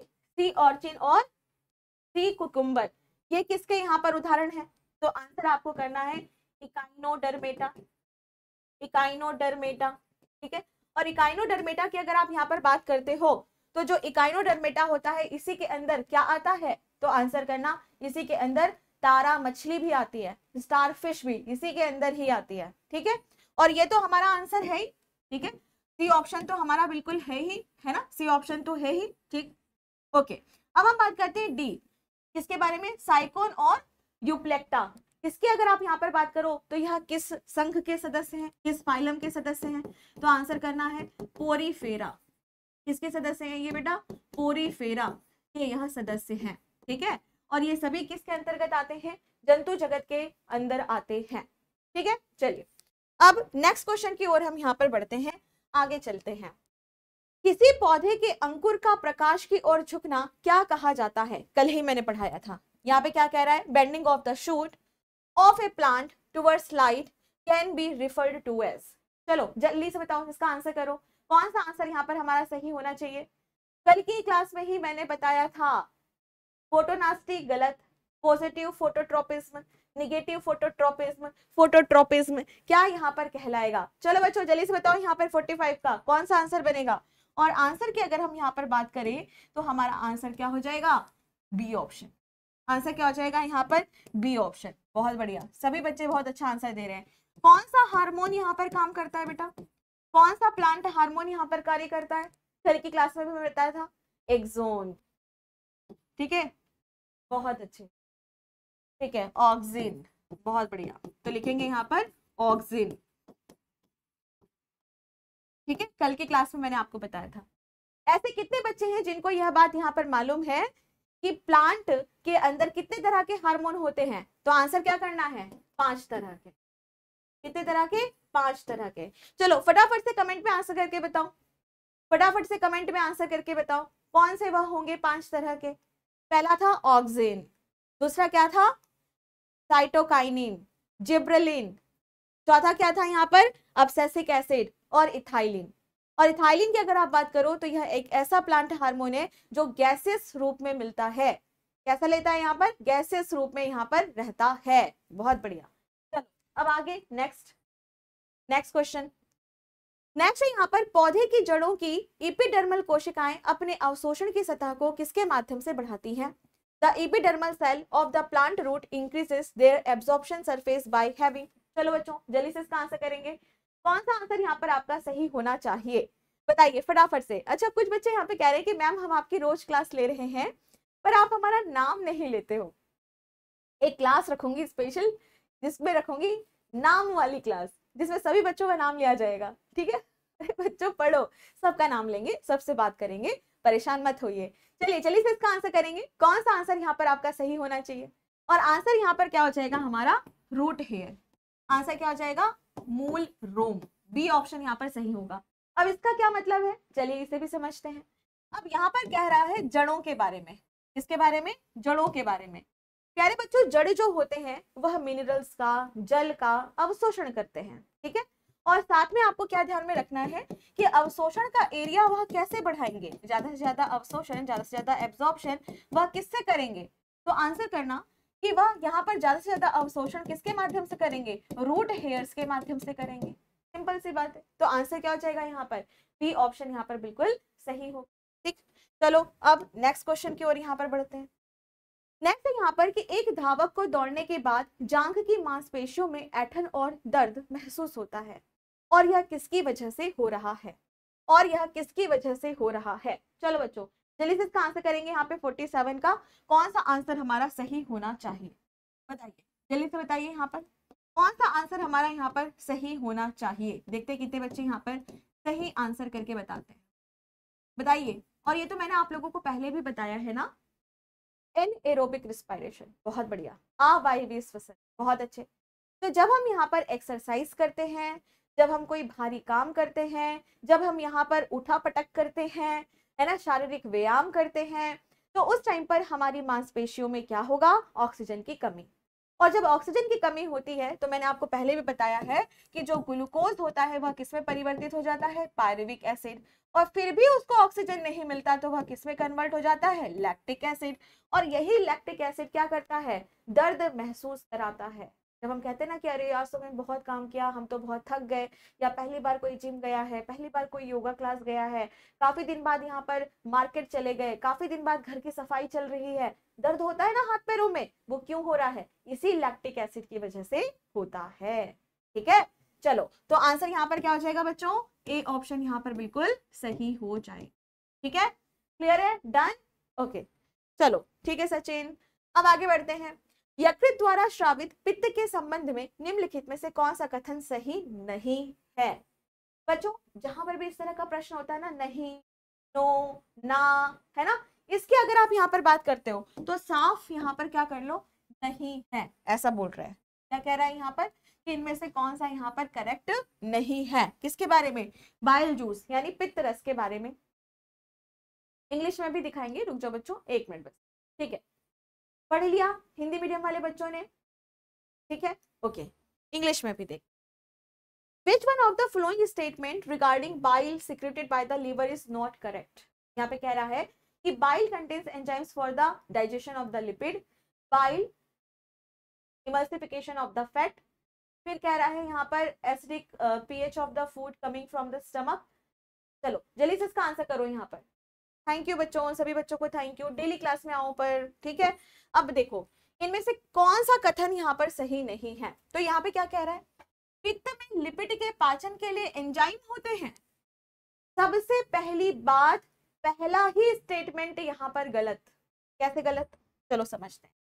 सी ऑर्चिन और सी कुकुम्बर ये किसके यहाँ पर उदाहरण है तो आंसर आपको करना है इकाइनोडर्मेटा इकाइनोडर्मेटा ठीक है और इकाइनोडर्मेटा की अगर आप यहाँ पर बात करते हो तो जो इकाइनोडर्मेटा होता है इसी के अंदर क्या आता है तो आंसर करना इसी के अंदर तारा मछली भी आती है स्टार फिश भी इसी के अंदर ही आती है ठीक है और ये तो हमारा आंसर है ही ठीक है सी ऑप्शन तो हमारा बिल्कुल है ही है ना सी ऑप्शन तो है ही ठीक ओके अब हम बात करते हैं डी किसके बारे में साइकोन और यूप्लेक्टा इसकी अगर आप यहाँ पर बात करो तो यह किस संघ के सदस्य हैं किस फाइलम के सदस्य हैं तो आंसर करना है पोरीफेरा किसके सदस्य हैं ये बेटा पोरी फेरा ये यहाँ सदस्य हैं ठीक है और ये सभी किसके अंतर्गत आते हैं जंतु जगत के अंदर आते हैं ठीक है चलिए अब नेक्स्ट क्वेश्चन की ओर हम यहाँ पर बढ़ते हैं आगे चलते हैं किसी पौधे के अंकुर का प्रकाश की ओर झुकना क्या कहा जाता है कल ही मैंने पढ़ाया था यहाँ पे क्या कह रहा है bending of the shoot of a plant towards light can be referred to as चलो जल्दी से बताओ इसका आंसर करो कौन सा आंसर यहाँ पर हमारा सही होना चाहिए कल की क्लास में ही मैंने बताया था फोटोनास्टी गलत positive phototropism negative phototropism phototropism क्या यहाँ पर कहलाएगा चलो बच्चों जल्दी से बताओ यहाँ पर 45 का कौन सा आंसर बनेगा और आंसर की अगर हम यहाँ पर बात करें तो हमारा आंसर क्या हो जाएगा बी ऑप्शन आंसर क्या हो जाएगा यहाँ पर बी ऑप्शन बहुत बढ़िया सभी बच्चे बहुत अच्छा आंसर दे रहे हैं कौन सा हार्मोन यहाँ पर काम करता है बेटा कौन सा प्लांट हार्मोन यहाँ पर कार्य करता है सर की क्लास में भी बताया था एक्सोन ठीक है बहुत अच्छे ठीक है ऑक्सिन बहुत बढ़िया तो लिखेंगे यहाँ पर ऑक्सिन ठीक है कल की क्लास में मैंने आपको बताया था ऐसे कितने बच्चे हैं जिनको यह बात यहाँ पर मालूम है कि प्लांट के अंदर कितने तरह के हार्मोन होते हैं तो आंसर क्या करना है पांच तरह के कितने तरह के पांच तरह के चलो फटाफट से कमेंट में आंसर करके बताओ फटाफट से कमेंट में आंसर करके बताओ कौन से वह होंगे पांच तरह के पहला था ऑक्जेन दूसरा क्या था साइटोकाइनिन जिब्रलिन चौथा क्या था यहाँ पर अपसेसिक एसिड और इथाइलिन और इथाइलिन की अगर आप बात करो तो यह एक ऐसा प्लांट हार्मोन है जो गैसेस रूप में मिलता है कैसा लेता है यहाँ पर गैसेस रूप में यहाँ पर रहता है बहुत बढ़िया चलो अब आगे नेक्स्ट नेक्स्ट क्वेश्चन नेक्स्ट है यहाँ पर पौधे की जड़ों की इपिडर्मल कोशिकाएं अपने अवशोषण की सतह को किसके माध्यम से बढ़ाती हैं the epidermal cell of the plant root increases their absorption surface by having चलो बच्चों जल्दी से इसका आंसर करेंगे कौन सा आंसर यहाँ पर आपका सही होना चाहिए बताइए फटाफट से अच्छा कुछ बच्चे यहाँ पे कह रहे हैं कि मैम हम आपकी रोज क्लास ले रहे हैं पर आप हमारा नाम नहीं लेते हो एक क्लास रखूंगी स्पेशल जिसमें रखूंगी नाम वाली क्लास जिसमें सभी बच्चों का नाम लिया जाएगा ठीक है बच्चों पढ़ो सबका नाम लेंगे सबसे बात करेंगे परेशान मत होइए चलिए चलिए इसका आंसर करेंगे कौन सा आंसर यहाँ पर आपका सही होना चाहिए और आंसर यहाँ पर क्या हो जाएगा हमारा रूट हेयर आंसर क्या हो जाएगा मूल रोम बी ऑप्शन यहाँ पर सही होगा अब इसका क्या मतलब है चलिए इसे भी समझते हैं अब यहाँ पर कह रहा है जड़ों के बारे में इसके बारे में जड़ों के बारे में प्यारे बच्चों जड़ जो होते हैं वह मिनरल्स का जल का अवशोषण करते हैं ठीक है और साथ में आपको क्या ध्यान में रखना है कि अवशोषण का एरिया वह कैसे बढ़ाएंगे ज्यादा से ज्यादा अवशोषण ज्यादा से ज्यादा एब्जॉर्प्शन वह किससे करेंगे तो आंसर करना कि वह यहाँ पर ज्यादा से ज्यादा अवशोषण किसके माध्यम से करेंगे रूट हेयर्स के माध्यम से करेंगे सिंपल सी बात है तो आंसर क्या हो जाएगा यहाँ पर बी ऑप्शन यहाँ पर बिल्कुल सही होगा ठीक चलो अब नेक्स्ट क्वेश्चन की ओर यहाँ पर बढ़ते हैं नेक्स्ट है यहाँ पर कि एक धावक को दौड़ने के बाद जांघ की मांसपेशियों में ऐठन और दर्द महसूस होता है और यह किसकी वजह से हो रहा है और यह किसकी वजह से हो रहा है चलो बच्चों से इसका आंसर करेंगे यहाँ पे 47 का कौन सा आंसर हमारा सही होना चाहिए बताइए जल्दी से बताइए यहाँ पर कौन सा आंसर हमारा यहाँ पर सही होना चाहिए देखते कितने बच्चे यहाँ पर सही आंसर करके बताते हैं बताइए और ये तो मैंने आप लोगों को पहले भी बताया है ना एन एरोबिक रिस्पायरेशन बहुत बढ़िया अवायवीय श्वसन बहुत अच्छे तो जब हम यहाँ पर एक्सरसाइज करते हैं जब हम कोई भारी काम करते हैं जब हम यहाँ पर उठा पटक करते हैं है ना शारीरिक व्यायाम करते हैं तो उस टाइम पर हमारी मांसपेशियों में क्या होगा ऑक्सीजन की कमी और जब ऑक्सीजन की कमी होती है तो मैंने आपको पहले भी बताया है कि जो ग्लूकोज होता है वह किसमें परिवर्तित हो जाता है पायरुविक एसिड और फिर भी उसको ऑक्सीजन नहीं मिलता तो वह किसमें कन्वर्ट हो जाता है लैक्टिक एसिड और यही लैक्टिक एसिड क्या करता है दर्द महसूस कराता है जब हम कहते हैं ना कि अरे आज तो मैंने बहुत काम किया हम तो बहुत थक गए या पहली बार कोई जिम गया है पहली बार कोई योगा क्लास गया है काफी दिन बाद यहाँ पर मार्केट चले गए काफी दिन बाद घर की सफाई चल रही है दर्द होता है ना हाथ पैरों में वो क्यों हो रहा है इसी लैक्टिक एसिड की वजह से होता है ठीक है चलो तो आंसर यहाँ पर क्या हो जाएगा बच्चों ए ऑप्शन यहाँ पर बिल्कुल सही हो जाएगा ठीक है क्लियर है डन ओके चलो ठीक है सचिन अब आगे बढ़ते हैं यकृत द्वारा श्रावित पित्त के संबंध में निम्नलिखित में से कौन सा कथन सही नहीं है बच्चों जहां पर भी इस तरह का प्रश्न होता है ना नहीं नो ना है ना इसकी अगर आप यहाँ पर बात करते हो तो साफ यहाँ पर क्या कर लो नहीं है ऐसा बोल रहा है क्या कह रहा है यहाँ पर कि इनमें से कौन सा यहाँ पर करेक्ट नहीं है किसके बारे में बाइल जूस यानी पित्त रस के बारे में इंग्लिश में भी दिखाएंगे रुक जाओ बच्चों एक मिनट बस ठीक है पढ़ लिया हिंदी मीडियम वाले बच्चों ने ठीक है ओके इंग्लिश में भी देख which one of the following statement regarding bile secreted by the liver is not correct यहाँ पे कह रहा है कि bile contains enzymes for the digestion of the lipid bile emulsification of the fat फिर कह रहा है यहाँ पर acidic pH of the food coming from the stomach चलो जल्दी से इसका आंसर करो यहाँ पर थैंक यू बच्चों उन सभी बच्चों को थैंक यू डेली क्लास में आओ पर ठीक है अब देखो इनमें से कौन सा कथन यहाँ पर सही नहीं है तो यहाँ पे क्या कह रहा है पित्त में लिपिड के पाचन के लिए एंजाइम होते हैं सबसे पहली बात पहला ही स्टेटमेंट यहाँ पर गलत कैसे गलत चलो समझते हैं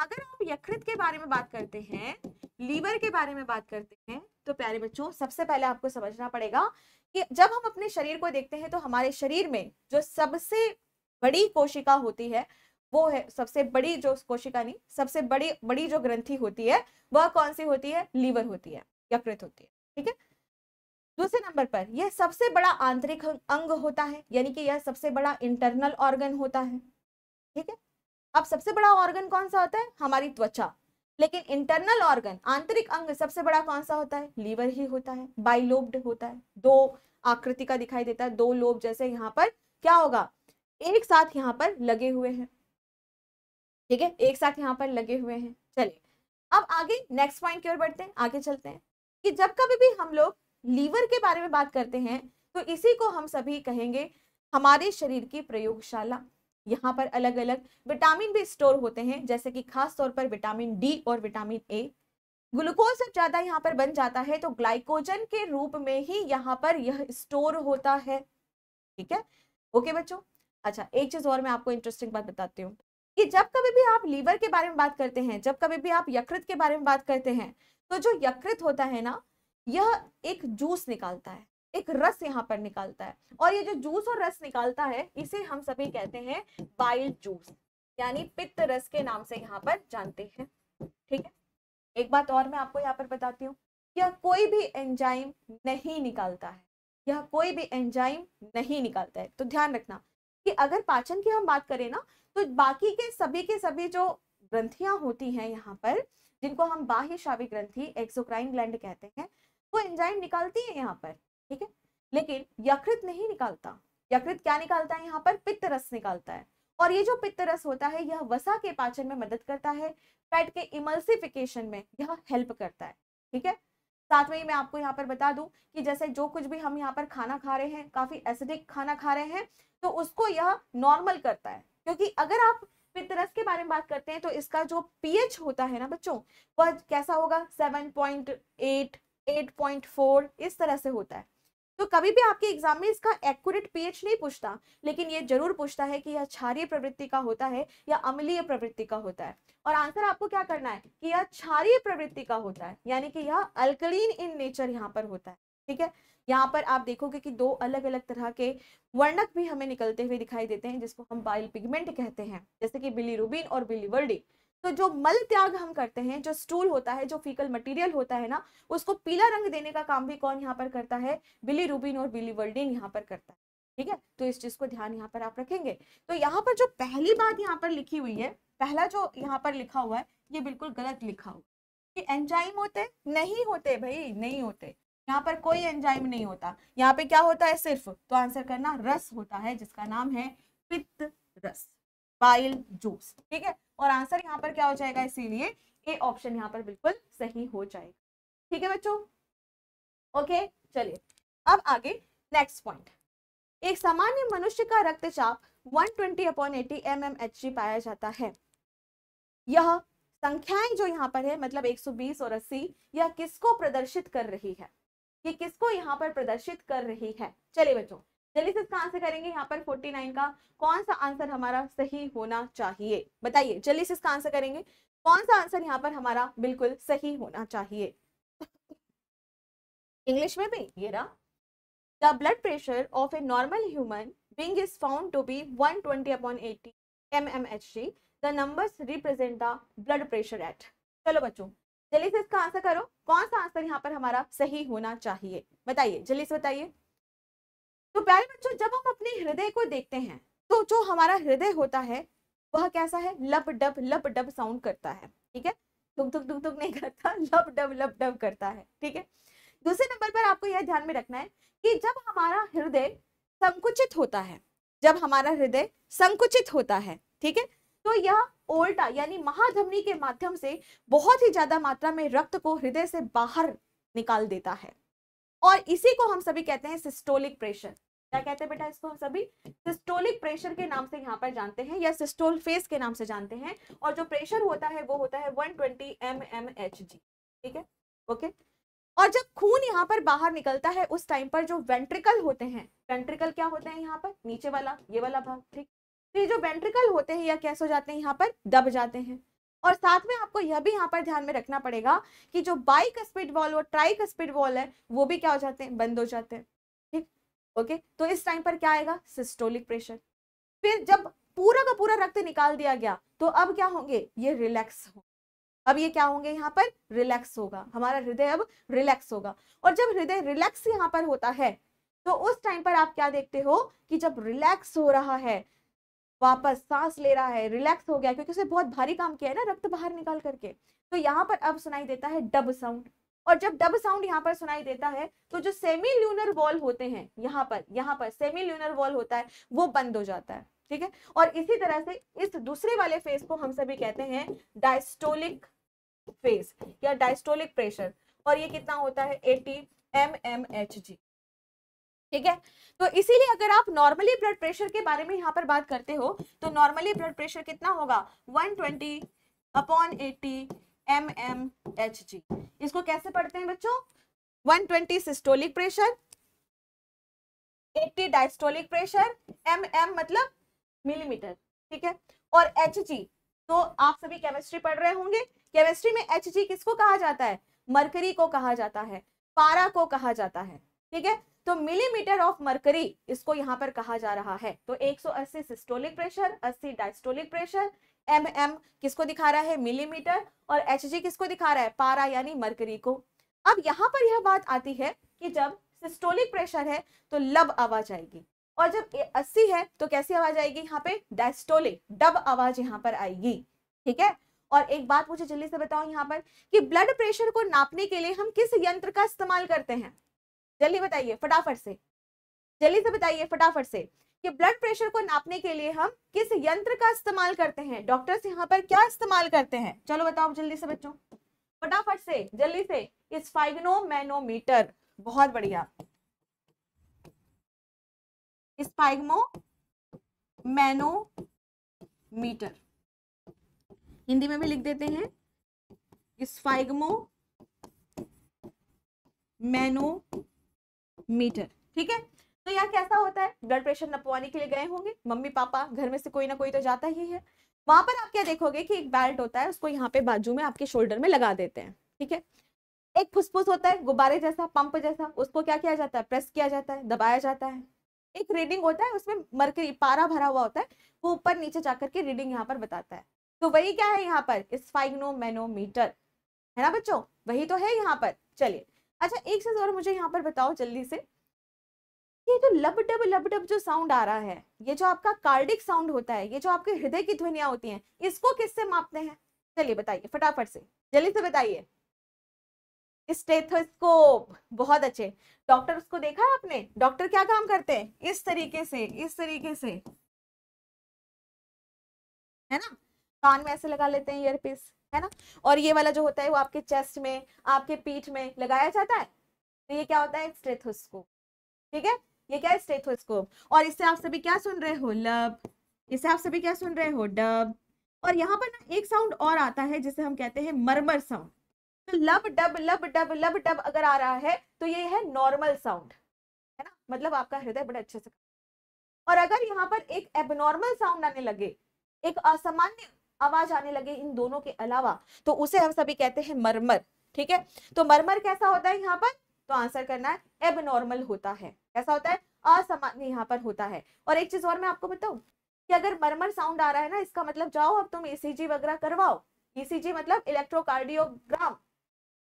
अगर आप यकृत के बारे में बात करते हैं लीवर के बारे में बात करते हैं तो प्यारे बच्चों सबसे पहले आपको समझना पड़ेगा कि जब हम अपने शरीर को देखते हैं तो हमारे शरीर में जो सबसे बड़ी कोशिका होती है वो है सबसे बड़ी जो कोशिका नहीं सबसे बड़ी बड़ी जो ग्रंथि होती है वह कौन सी होती है लीवर होती है यकृत होती है ठीक है दूसरे नंबर पर यह सबसे बड़ा आंतरिक अंग होता है यानी कि यह सबसे बड़ा इंटरनल ऑर्गन होता है ठीक है अब सबसे बड़ा ऑर्गन कौन सा होता है हमारी त्वचा लेकिन इंटरनल ऑर्गन आंतरिक अंग सबसे बड़ा कौन सा होता है लीवर ही होता है बाइलोब्ड होता है दो आकृति का दिखाई देता है दो लोब जैसे यहाँ पर क्या होगा एक साथ यहाँ पर लगे हुए हैं ठीक है एक साथ यहाँ पर लगे हुए हैं चलिए अब आगे नेक्स्ट पॉइंट की ओर बढ़ते हैं आगे चलते हैं कि जब कभी भी हम लोग लीवर के बारे में बात करते हैं तो इसी को हम सभी कहेंगे हमारे शरीर की प्रयोगशाला यहाँ पर अलग अलग विटामिन भी स्टोर होते हैं जैसे कि खास तौर पर विटामिन डी और विटामिन ए ग्लूकोज जब ज़्यादा यहाँ पर बन जाता है तो ग्लाइकोजन के रूप में ही यहाँ पर यह स्टोर होता है ठीक है ओके बच्चों अच्छा एक चीज़ और मैं आपको इंटरेस्टिंग बात बताती हूँ कि जब कभी भी आप लीवर के बारे में बात करते हैं जब कभी भी आप यकृत के बारे में बात करते हैं तो जो यकृत होता है ना यह एक जूस निकालता है एक रस यहाँ पर निकालता है और ये जो जूस और रस निकालता है इसे हम सभी कहते हैं बाइल जूस यानी पित्त रस के नाम से यहाँ पर जानते हैं ठीक है एक बात और मैं आपको यहाँ पर बताती हूँ यह कोई भी एंजाइम नहीं निकालता है यह कोई भी एंजाइम नहीं निकालता है तो ध्यान रखना कि अगर पाचन की हम बात करें ना तो बाकी के सभी के सभी जो ग्रंथियां होती हैं यहाँ पर जिनको हम बाह्य शाविक ग्रंथी एक्सोक्राइन ग्लैंड कहते हैं वो एंजाइम निकालती है यहाँ पर ठीक है लेकिन यकृत नहीं निकालता यकृत क्या निकालता है यहाँ पर पित्त रस निकालता है और ये जो पित्त रस होता है यह वसा के पाचन में मदद करता है फैट के इमल्सिफिकेशन में यह हेल्प करता है ठीक है साथ में ही मैं आपको यहाँ पर बता दूं कि जैसे जो कुछ भी हम यहाँ पर खाना खा रहे हैं काफी एसिडिक खाना खा रहे हैं तो उसको यह नॉर्मल करता है क्योंकि अगर आप पित्तरस के बारे में बात करते हैं तो इसका जो पीएच होता है ना बच्चों वह कैसा होगा पॉइंट फोर इस तरह से होता है तो कभी भी आपके एग्जाम में इसका एक्यूरेट पीएच नहीं पूछता लेकिन ये जरूर पूछता है कि यह क्षारीय प्रवृत्ति का होता है या अम्लीय प्रवृत्ति का होता है और आंसर आपको क्या करना है कि यह क्षारीय प्रवृत्ति का होता है यानी कि यह अल्कलीन इन नेचर यहाँ पर होता है ठीक है यहाँ पर आप देखोगे कि दो अलग अलग तरह के वर्णक भी हमें निकलते हुए दिखाई देते हैं जिसको हम बाइल पिगमेंट कहते हैं जैसे कि बिली रूबिन और बिली वर्डी तो जो मल त्याग हम करते हैं जो स्टूल होता है जो फीकल मटेरियल होता है ना उसको पीला रंग देने का काम भी कौन यहाँ पर करता है बिली रूबिन और बिली वर्डिन यहाँ पर करता है ठीक है तो इस चीज को ध्यान यहाँ पर आप रखेंगे तो यहाँ पर जो पहली बात यहाँ पर लिखी हुई है पहला जो यहाँ पर लिखा हुआ है ये बिल्कुल गलत लिखा हुआ कि एंजाइम होते नहीं होते भाई नहीं होते यहाँ पर कोई एंजाइम नहीं होता यहाँ पे क्या होता है सिर्फ तो आंसर करना रस होता है जिसका नाम है पित्त रस बाइल जूस ठीक है और आंसर यहाँ पर क्या हो जाएगा इसीलिए ए ऑप्शन यहाँ पर बिल्कुल सही हो जाएगा ठीक है बच्चों ओके चलिए अब आगे नेक्स्ट पॉइंट एक सामान्य मनुष्य का रक्तचाप 120 twenty upon eighty M M H G पाया जाता है यह संख्याएं जो यहाँ पर है मतलब 120 और 80 यह किसको प्रदर्शित कर रही है ये किसको यहाँ पर प्रदर्शित कर रही है चलिए बच्चों जल्दी से इसका आंसर करेंगे यहाँ पर 49 का कौन सा आंसर हमारा सही होना चाहिए बताइए जल्दी से इसका आंसर करेंगे कौन सा आंसर यहाँ पर हमारा बिल्कुल सही होना चाहिए इंग्लिश में भी ये रहा the blood pressure of a normal human being is found to be 120 M H mmHg. The number represent the blood pressure at चलो बच्चों जल्दी से इसका आंसर करो कौन सा आंसर यहाँ पर हमारा सही होना चाहिए बताइए जल्दी से बताइए तो प्यारे बच्चों जब हम अपने हृदय को देखते हैं तो जो हमारा हृदय होता है वह कैसा है लप डब लप डब साउंड करता है ठीक है दुख दुख दुख दुख नहीं करता लप डब लप डब करता है ठीक है दूसरे नंबर पर आपको यह ध्यान में रखना है कि जब हमारा हृदय संकुचित होता है जब हमारा हृदय संकुचित होता है ठीक है तो यह ओल्टा यानी महाधमनी के माध्यम से बहुत ही ज्यादा मात्रा में रक्त को हृदय से बाहर निकाल देता है और इसी को हम सभी कहते हैं सिस्टोलिक प्रेशर क्या कहते हैं बेटा इसको हम सभी सिस्टोलिक प्रेशर के नाम से यहाँ पर जानते हैं या सिस्टोल फेस के नाम से जानते हैं और जो प्रेशर होता है वो होता है 120 ट्वेंटी mm ठीक है ओके और जब खून यहाँ पर बाहर निकलता है उस टाइम पर जो वेंट्रिकल होते हैं वेंट्रिकल क्या होते हैं यहाँ पर नीचे वाला ये वाला भाग ठीक तो ये जो वेंट्रिकल होते हैं या कैसे हो जाते हैं यहाँ पर दब जाते हैं और साथ में आपको यह भी यहाँ पर ध्यान में रखना पड़ेगा कि जो बाइक स्पीड वॉल और ट्राइक स्पीड वॉल है वो भी क्या हो जाते हैं बंद हो जाते हैं ठीक ओके तो इस टाइम पर क्या आएगा सिस्टोलिक प्रेशर फिर जब पूरा का पूरा रक्त निकाल दिया गया तो अब क्या होंगे ये रिलैक्स हो अब ये क्या होंगे यहाँ पर रिलैक्स होगा हमारा हृदय अब रिलैक्स होगा और जब हृदय रिलैक्स यहाँ पर होता है तो उस टाइम पर आप क्या देखते हो कि जब रिलैक्स हो रहा है वापस सांस ले रहा है रिलैक्स हो गया क्योंकि उसने बहुत भारी काम किया है ना रक्त बाहर निकाल करके तो यहाँ पर अब सुनाई देता है डब साउंड और जब डब साउंड यहाँ पर सुनाई देता है तो जो सेमी ल्यूनर वॉल होते हैं यहाँ पर यहाँ पर सेमी ल्यूनर वॉल होता है वो बंद हो जाता है ठीक है और इसी तरह से इस दूसरे वाले फेज को हम सभी कहते हैं डायस्टोलिक फेज या डायस्टोलिक प्रेशर और ये कितना होता है eighty M M H G ठीक है तो इसीलिए अगर आप नॉर्मली ब्लड प्रेशर के बारे में यहाँ पर बात करते हो तो नॉर्मली ब्लड प्रेशर कितना होगा 120 twenty upon eighty M M H G इसको कैसे पढ़ते हैं बच्चों 120 twenty systolic pressure 80 diastolic pressure M M मतलब मिलीमीटर ठीक है और एच जी तो आप सभी केमिस्ट्री पढ़ रहे होंगे केमिस्ट्री में एच जी किसको कहा जाता है मरकरी को कहा जाता है पारा को कहा जाता है ठीक है तो मिलीमीटर ऑफ मरकरी इसको यहाँ पर कहा जा रहा है तो 180 systolic pressure 80 diastolic pressure M M किसको दिखा रहा है मिलीमीटर और एच जी किसको दिखा रहा है पारा यानी मरकरी को अब यहाँ पर यह बात आती है कि जब सिस्टोलिक प्रेशर है तो लब आवाज आएगी और जब ये 80 है तो कैसी आवाज आएगी यहाँ पे डायस्टोलिक डब आवाज यहाँ पर आएगी ठीक है और एक बात मुझे जल्दी से बताओ यहाँ पर कि ब्लड प्रेशर को नापने के लिए हम किस यंत्र का इस्तेमाल करते हैं जल्दी बताइए फटाफट से जल्दी से बताइए फटाफट से कि ब्लड प्रेशर को नापने के लिए हम किस यंत्र का इस्तेमाल करते हैं डॉक्टर्स यहाँ पर क्या इस्तेमाल करते हैं चलो बताओ जल्दी से बच्चों फटाफट से जल्दी से इस फाइग्नोमैनोमीटर बहुत बढ़िया स्पाइगमो मैनोमीटर हिंदी में भी लिख देते हैं स्पाइगमो मैनो मीटर ठीक है तो यहाँ कैसा होता है ब्लड प्रेशर नपवाने के लिए गए होंगे मम्मी पापा घर में से कोई ना कोई तो जाता ही है वहां पर आप क्या देखोगे कि एक बेल्ट होता है उसको यहाँ पे बाजू में आपके शोल्डर में लगा देते हैं ठीक है एक फुसफुस होता है गुब्बारे जैसा पंप जैसा उसको क्या किया जाता है प्रेस किया जाता है दबाया जाता है एक रीडिंग होता है उसमें मरकरी पारा भरा हुआ होता है वो ऊपर नीचे जाकर के रीडिंग यहाँ पर बताता है तो वही क्या है यहाँ पर स्फाइनोमेनोमीटर है ना बच्चों वही तो है यहाँ पर चलिए अच्छा एक चीज़ और मुझे यहाँ पर बताओ जल्दी से ये जो लब डब लब डब जो साउंड आ रहा है ये जो आपका कार्डिक साउंड होता है ये जो आपके हृदय की ध्वनिया होती हैं इसको किससे मापते हैं चलिए बताइए फटाफट से जल्दी से बताइए स्टेथोस्कोप बहुत अच्छे डॉक्टर उसको देखा है आपने डॉक्टर क्या काम करते हैं इस तरीके से इस तरीके से है ना कान में ऐसे लगा लेते हैं ईयरपीस है ना और ये वाला जो होता है वो आपके चेस्ट में आपके पीठ में लगाया जाता है तो ये क्या होता है स्ट्रेथोस्कोप ठीक है ये क्या है स्टेथोस्कोप और इससे आप सभी क्या सुन रहे हो लब इससे आप सभी क्या सुन रहे हो डब और यहाँ पर ना एक साउंड और आता है जिसे हम कहते हैं मरमर साउंड तो लब डब लब डब लब डब अगर आ रहा है तो ये है नॉर्मल साउंड है ना मतलब आपका हृदय बड़े अच्छे से और अगर यहाँ पर एक एबनॉर्मल साउंड आने लगे एक असामान्य आवाज आने लगे इन दोनों के अलावा तो उसे हम सभी कहते हैं मरमर ठीक है तो मरमर कैसा होता है यहाँ पर तो आंसर करना है एबनॉर्मल होता है कैसा होता है असामान्य यहाँ पर होता है और एक चीज और मैं आपको बताऊं कि अगर मरमर साउंड आ रहा है ना इसका मतलब जाओ अब तुम ईसीजी e वगैरह करवाओ ईसीजी e मतलब इलेक्ट्रोकार्डियोग्राम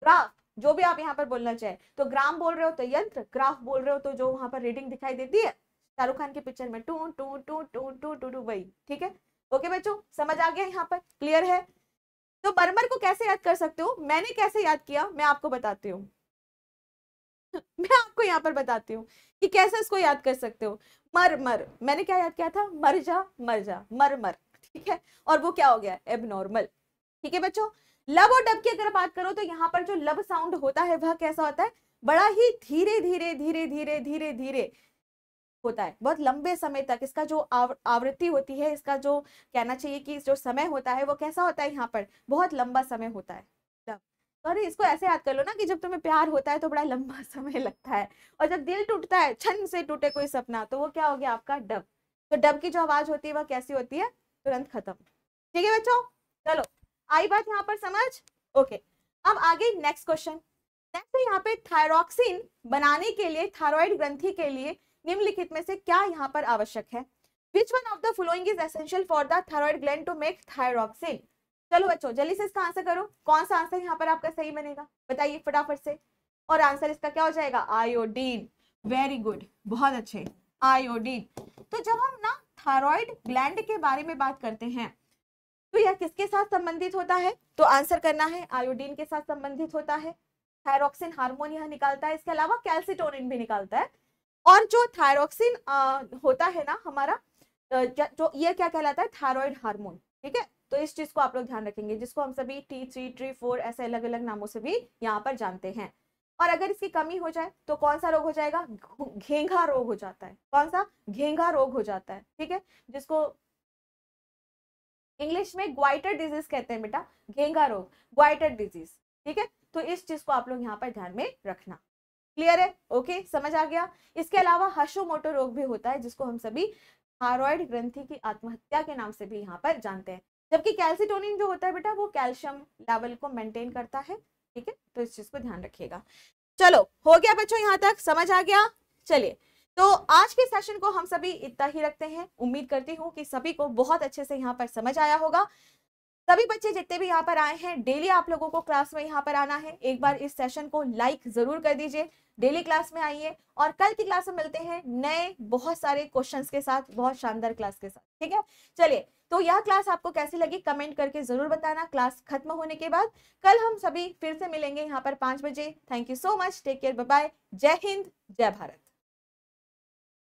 ग्राफ जो भी आप यहाँ पर बोलना चाहे तो ग्राम बोल रहे हो तो यंत्र ग्राफ बोल रहे हो तो जो वहां पर रीडिंग दिखाई देती है शाहरुख खान की पिक्चर में two two two two two two two वही ठीक है ओके बच्चों समझ आ गया यहाँ पर क्लियर है तो बर्मर को कैसे याद कर सकते हो मैंने कैसे याद किया मैं आपको बताती हूँ मैं आपको यहाँ पर बताती हूँ कि कैसे इसको याद कर सकते हो मरमर मैंने क्या याद किया था मर जा मर जा मरमर ठीक है और वो क्या हो गया एबनॉर्मल ठीक है बच्चों लव और डब की अगर बात करो तो यहाँ पर जो लव साउंड होता है वह कैसा होता है बड़ा ही धीरे धीरे धीरे धीरे धीरे धीरे होता है बहुत लंबे समय तक इसका जो आव, आवृत्ति होती है इसका जो कहना चाहिए कि जो समय होता है वो कैसा होता है यहाँ पर बहुत लंबा समय होता है अरे इसको ऐसे याद कर लो ना कि जब तुम्हें प्यार होता है तो बड़ा लंबा समय लगता है और जब दिल टूटता है छन से टूटे कोई सपना तो वो क्या हो गया आपका डब तो डब की जो आवाज होती है वह कैसी होती है तुरंत खत्म ठीक है बच्चों चलो आई बात यहाँ पर समझ ओके अब आगे नेक्स्ट क्वेश्चन नेक्स्ट यहाँ पे थायरोक्सिन बनाने के लिए थायरॉइड ग्रंथि के लिए निम्नलिखित में से क्या यहाँ पर आवश्यक है which one of the following is essential for the thyroid gland to make thyroxine चलो बच्चों जल्दी से इसका आंसर करो कौन सा आंसर यहाँ पर आपका सही बनेगा बताइए फटाफट से और आंसर इसका क्या हो जाएगा आयोडीन वेरी गुड बहुत अच्छे आयोडीन तो जब हम ना थायराइड ग्लैंड के बारे में बात करते हैं तो यह किसके साथ संबंधित होता है तो आंसर करना है आयोडीन के साथ संबंधित होता है थायरोक्सिन हार्मोन यह निकालता है इसके अलावा कैल्सिटोनिन भी निकालता है और जो थायरोक्सिन होता है ना हमारा जो ये क्या कहलाता है थायरॉयड हार्मोन ठीक है तो इस चीज को आप लोग ध्यान रखेंगे जिसको हम सभी टी थ्री टी फोर ऐसे अलग अलग नामों से भी यहाँ पर जानते हैं और अगर इसकी कमी हो जाए तो कौन सा रोग हो जाएगा घेंघा रोग हो जाता है कौन सा घेंघा रोग हो जाता है ठीक है जिसको इंग्लिश में ग्वाइटर डिजीज कहते हैं बेटा घेंगा रोग ग्वाइटर डिजीज ठीक है तो इस चीज को आप लोग यहाँ पर ध्यान में रखना क्लियर है ओके समझ आ गया इसके अलावा हशोमोटो रोग भी होता है जिसको हम सभी थायरॉयड ग्रंथि की आत्महत्या के नाम से भी यहाँ पर जानते हैं जबकि कैल्सिटोनिन जो होता है बेटा वो कैल्शियम लेवल को मेंटेन करता है ठीक है तो इस चीज को ध्यान रखिएगा चलो हो गया बच्चों यहाँ तक समझ आ गया चलिए तो आज के सेशन को हम सभी इतना ही रखते हैं उम्मीद करती हूँ कि सभी को बहुत अच्छे से यहाँ पर समझ आया होगा सभी बच्चे जितने भी यहाँ पर आए हैं डेली आप लोगों को क्लास में यहाँ पर आना है एक बार इस सेशन को लाइक जरूर कर दीजिए डेली क्लास में आइए और कल की क्लास में मिलते हैं नए बहुत सारे क्वेश्चंस के साथ बहुत शानदार क्लास के साथ ठीक है चलिए तो यह क्लास आपको कैसी लगी कमेंट करके जरूर बताना क्लास खत्म होने के बाद कल हम सभी फिर से मिलेंगे यहाँ पर पांच बजे thank you so much take care bye जय हिंद जय भारत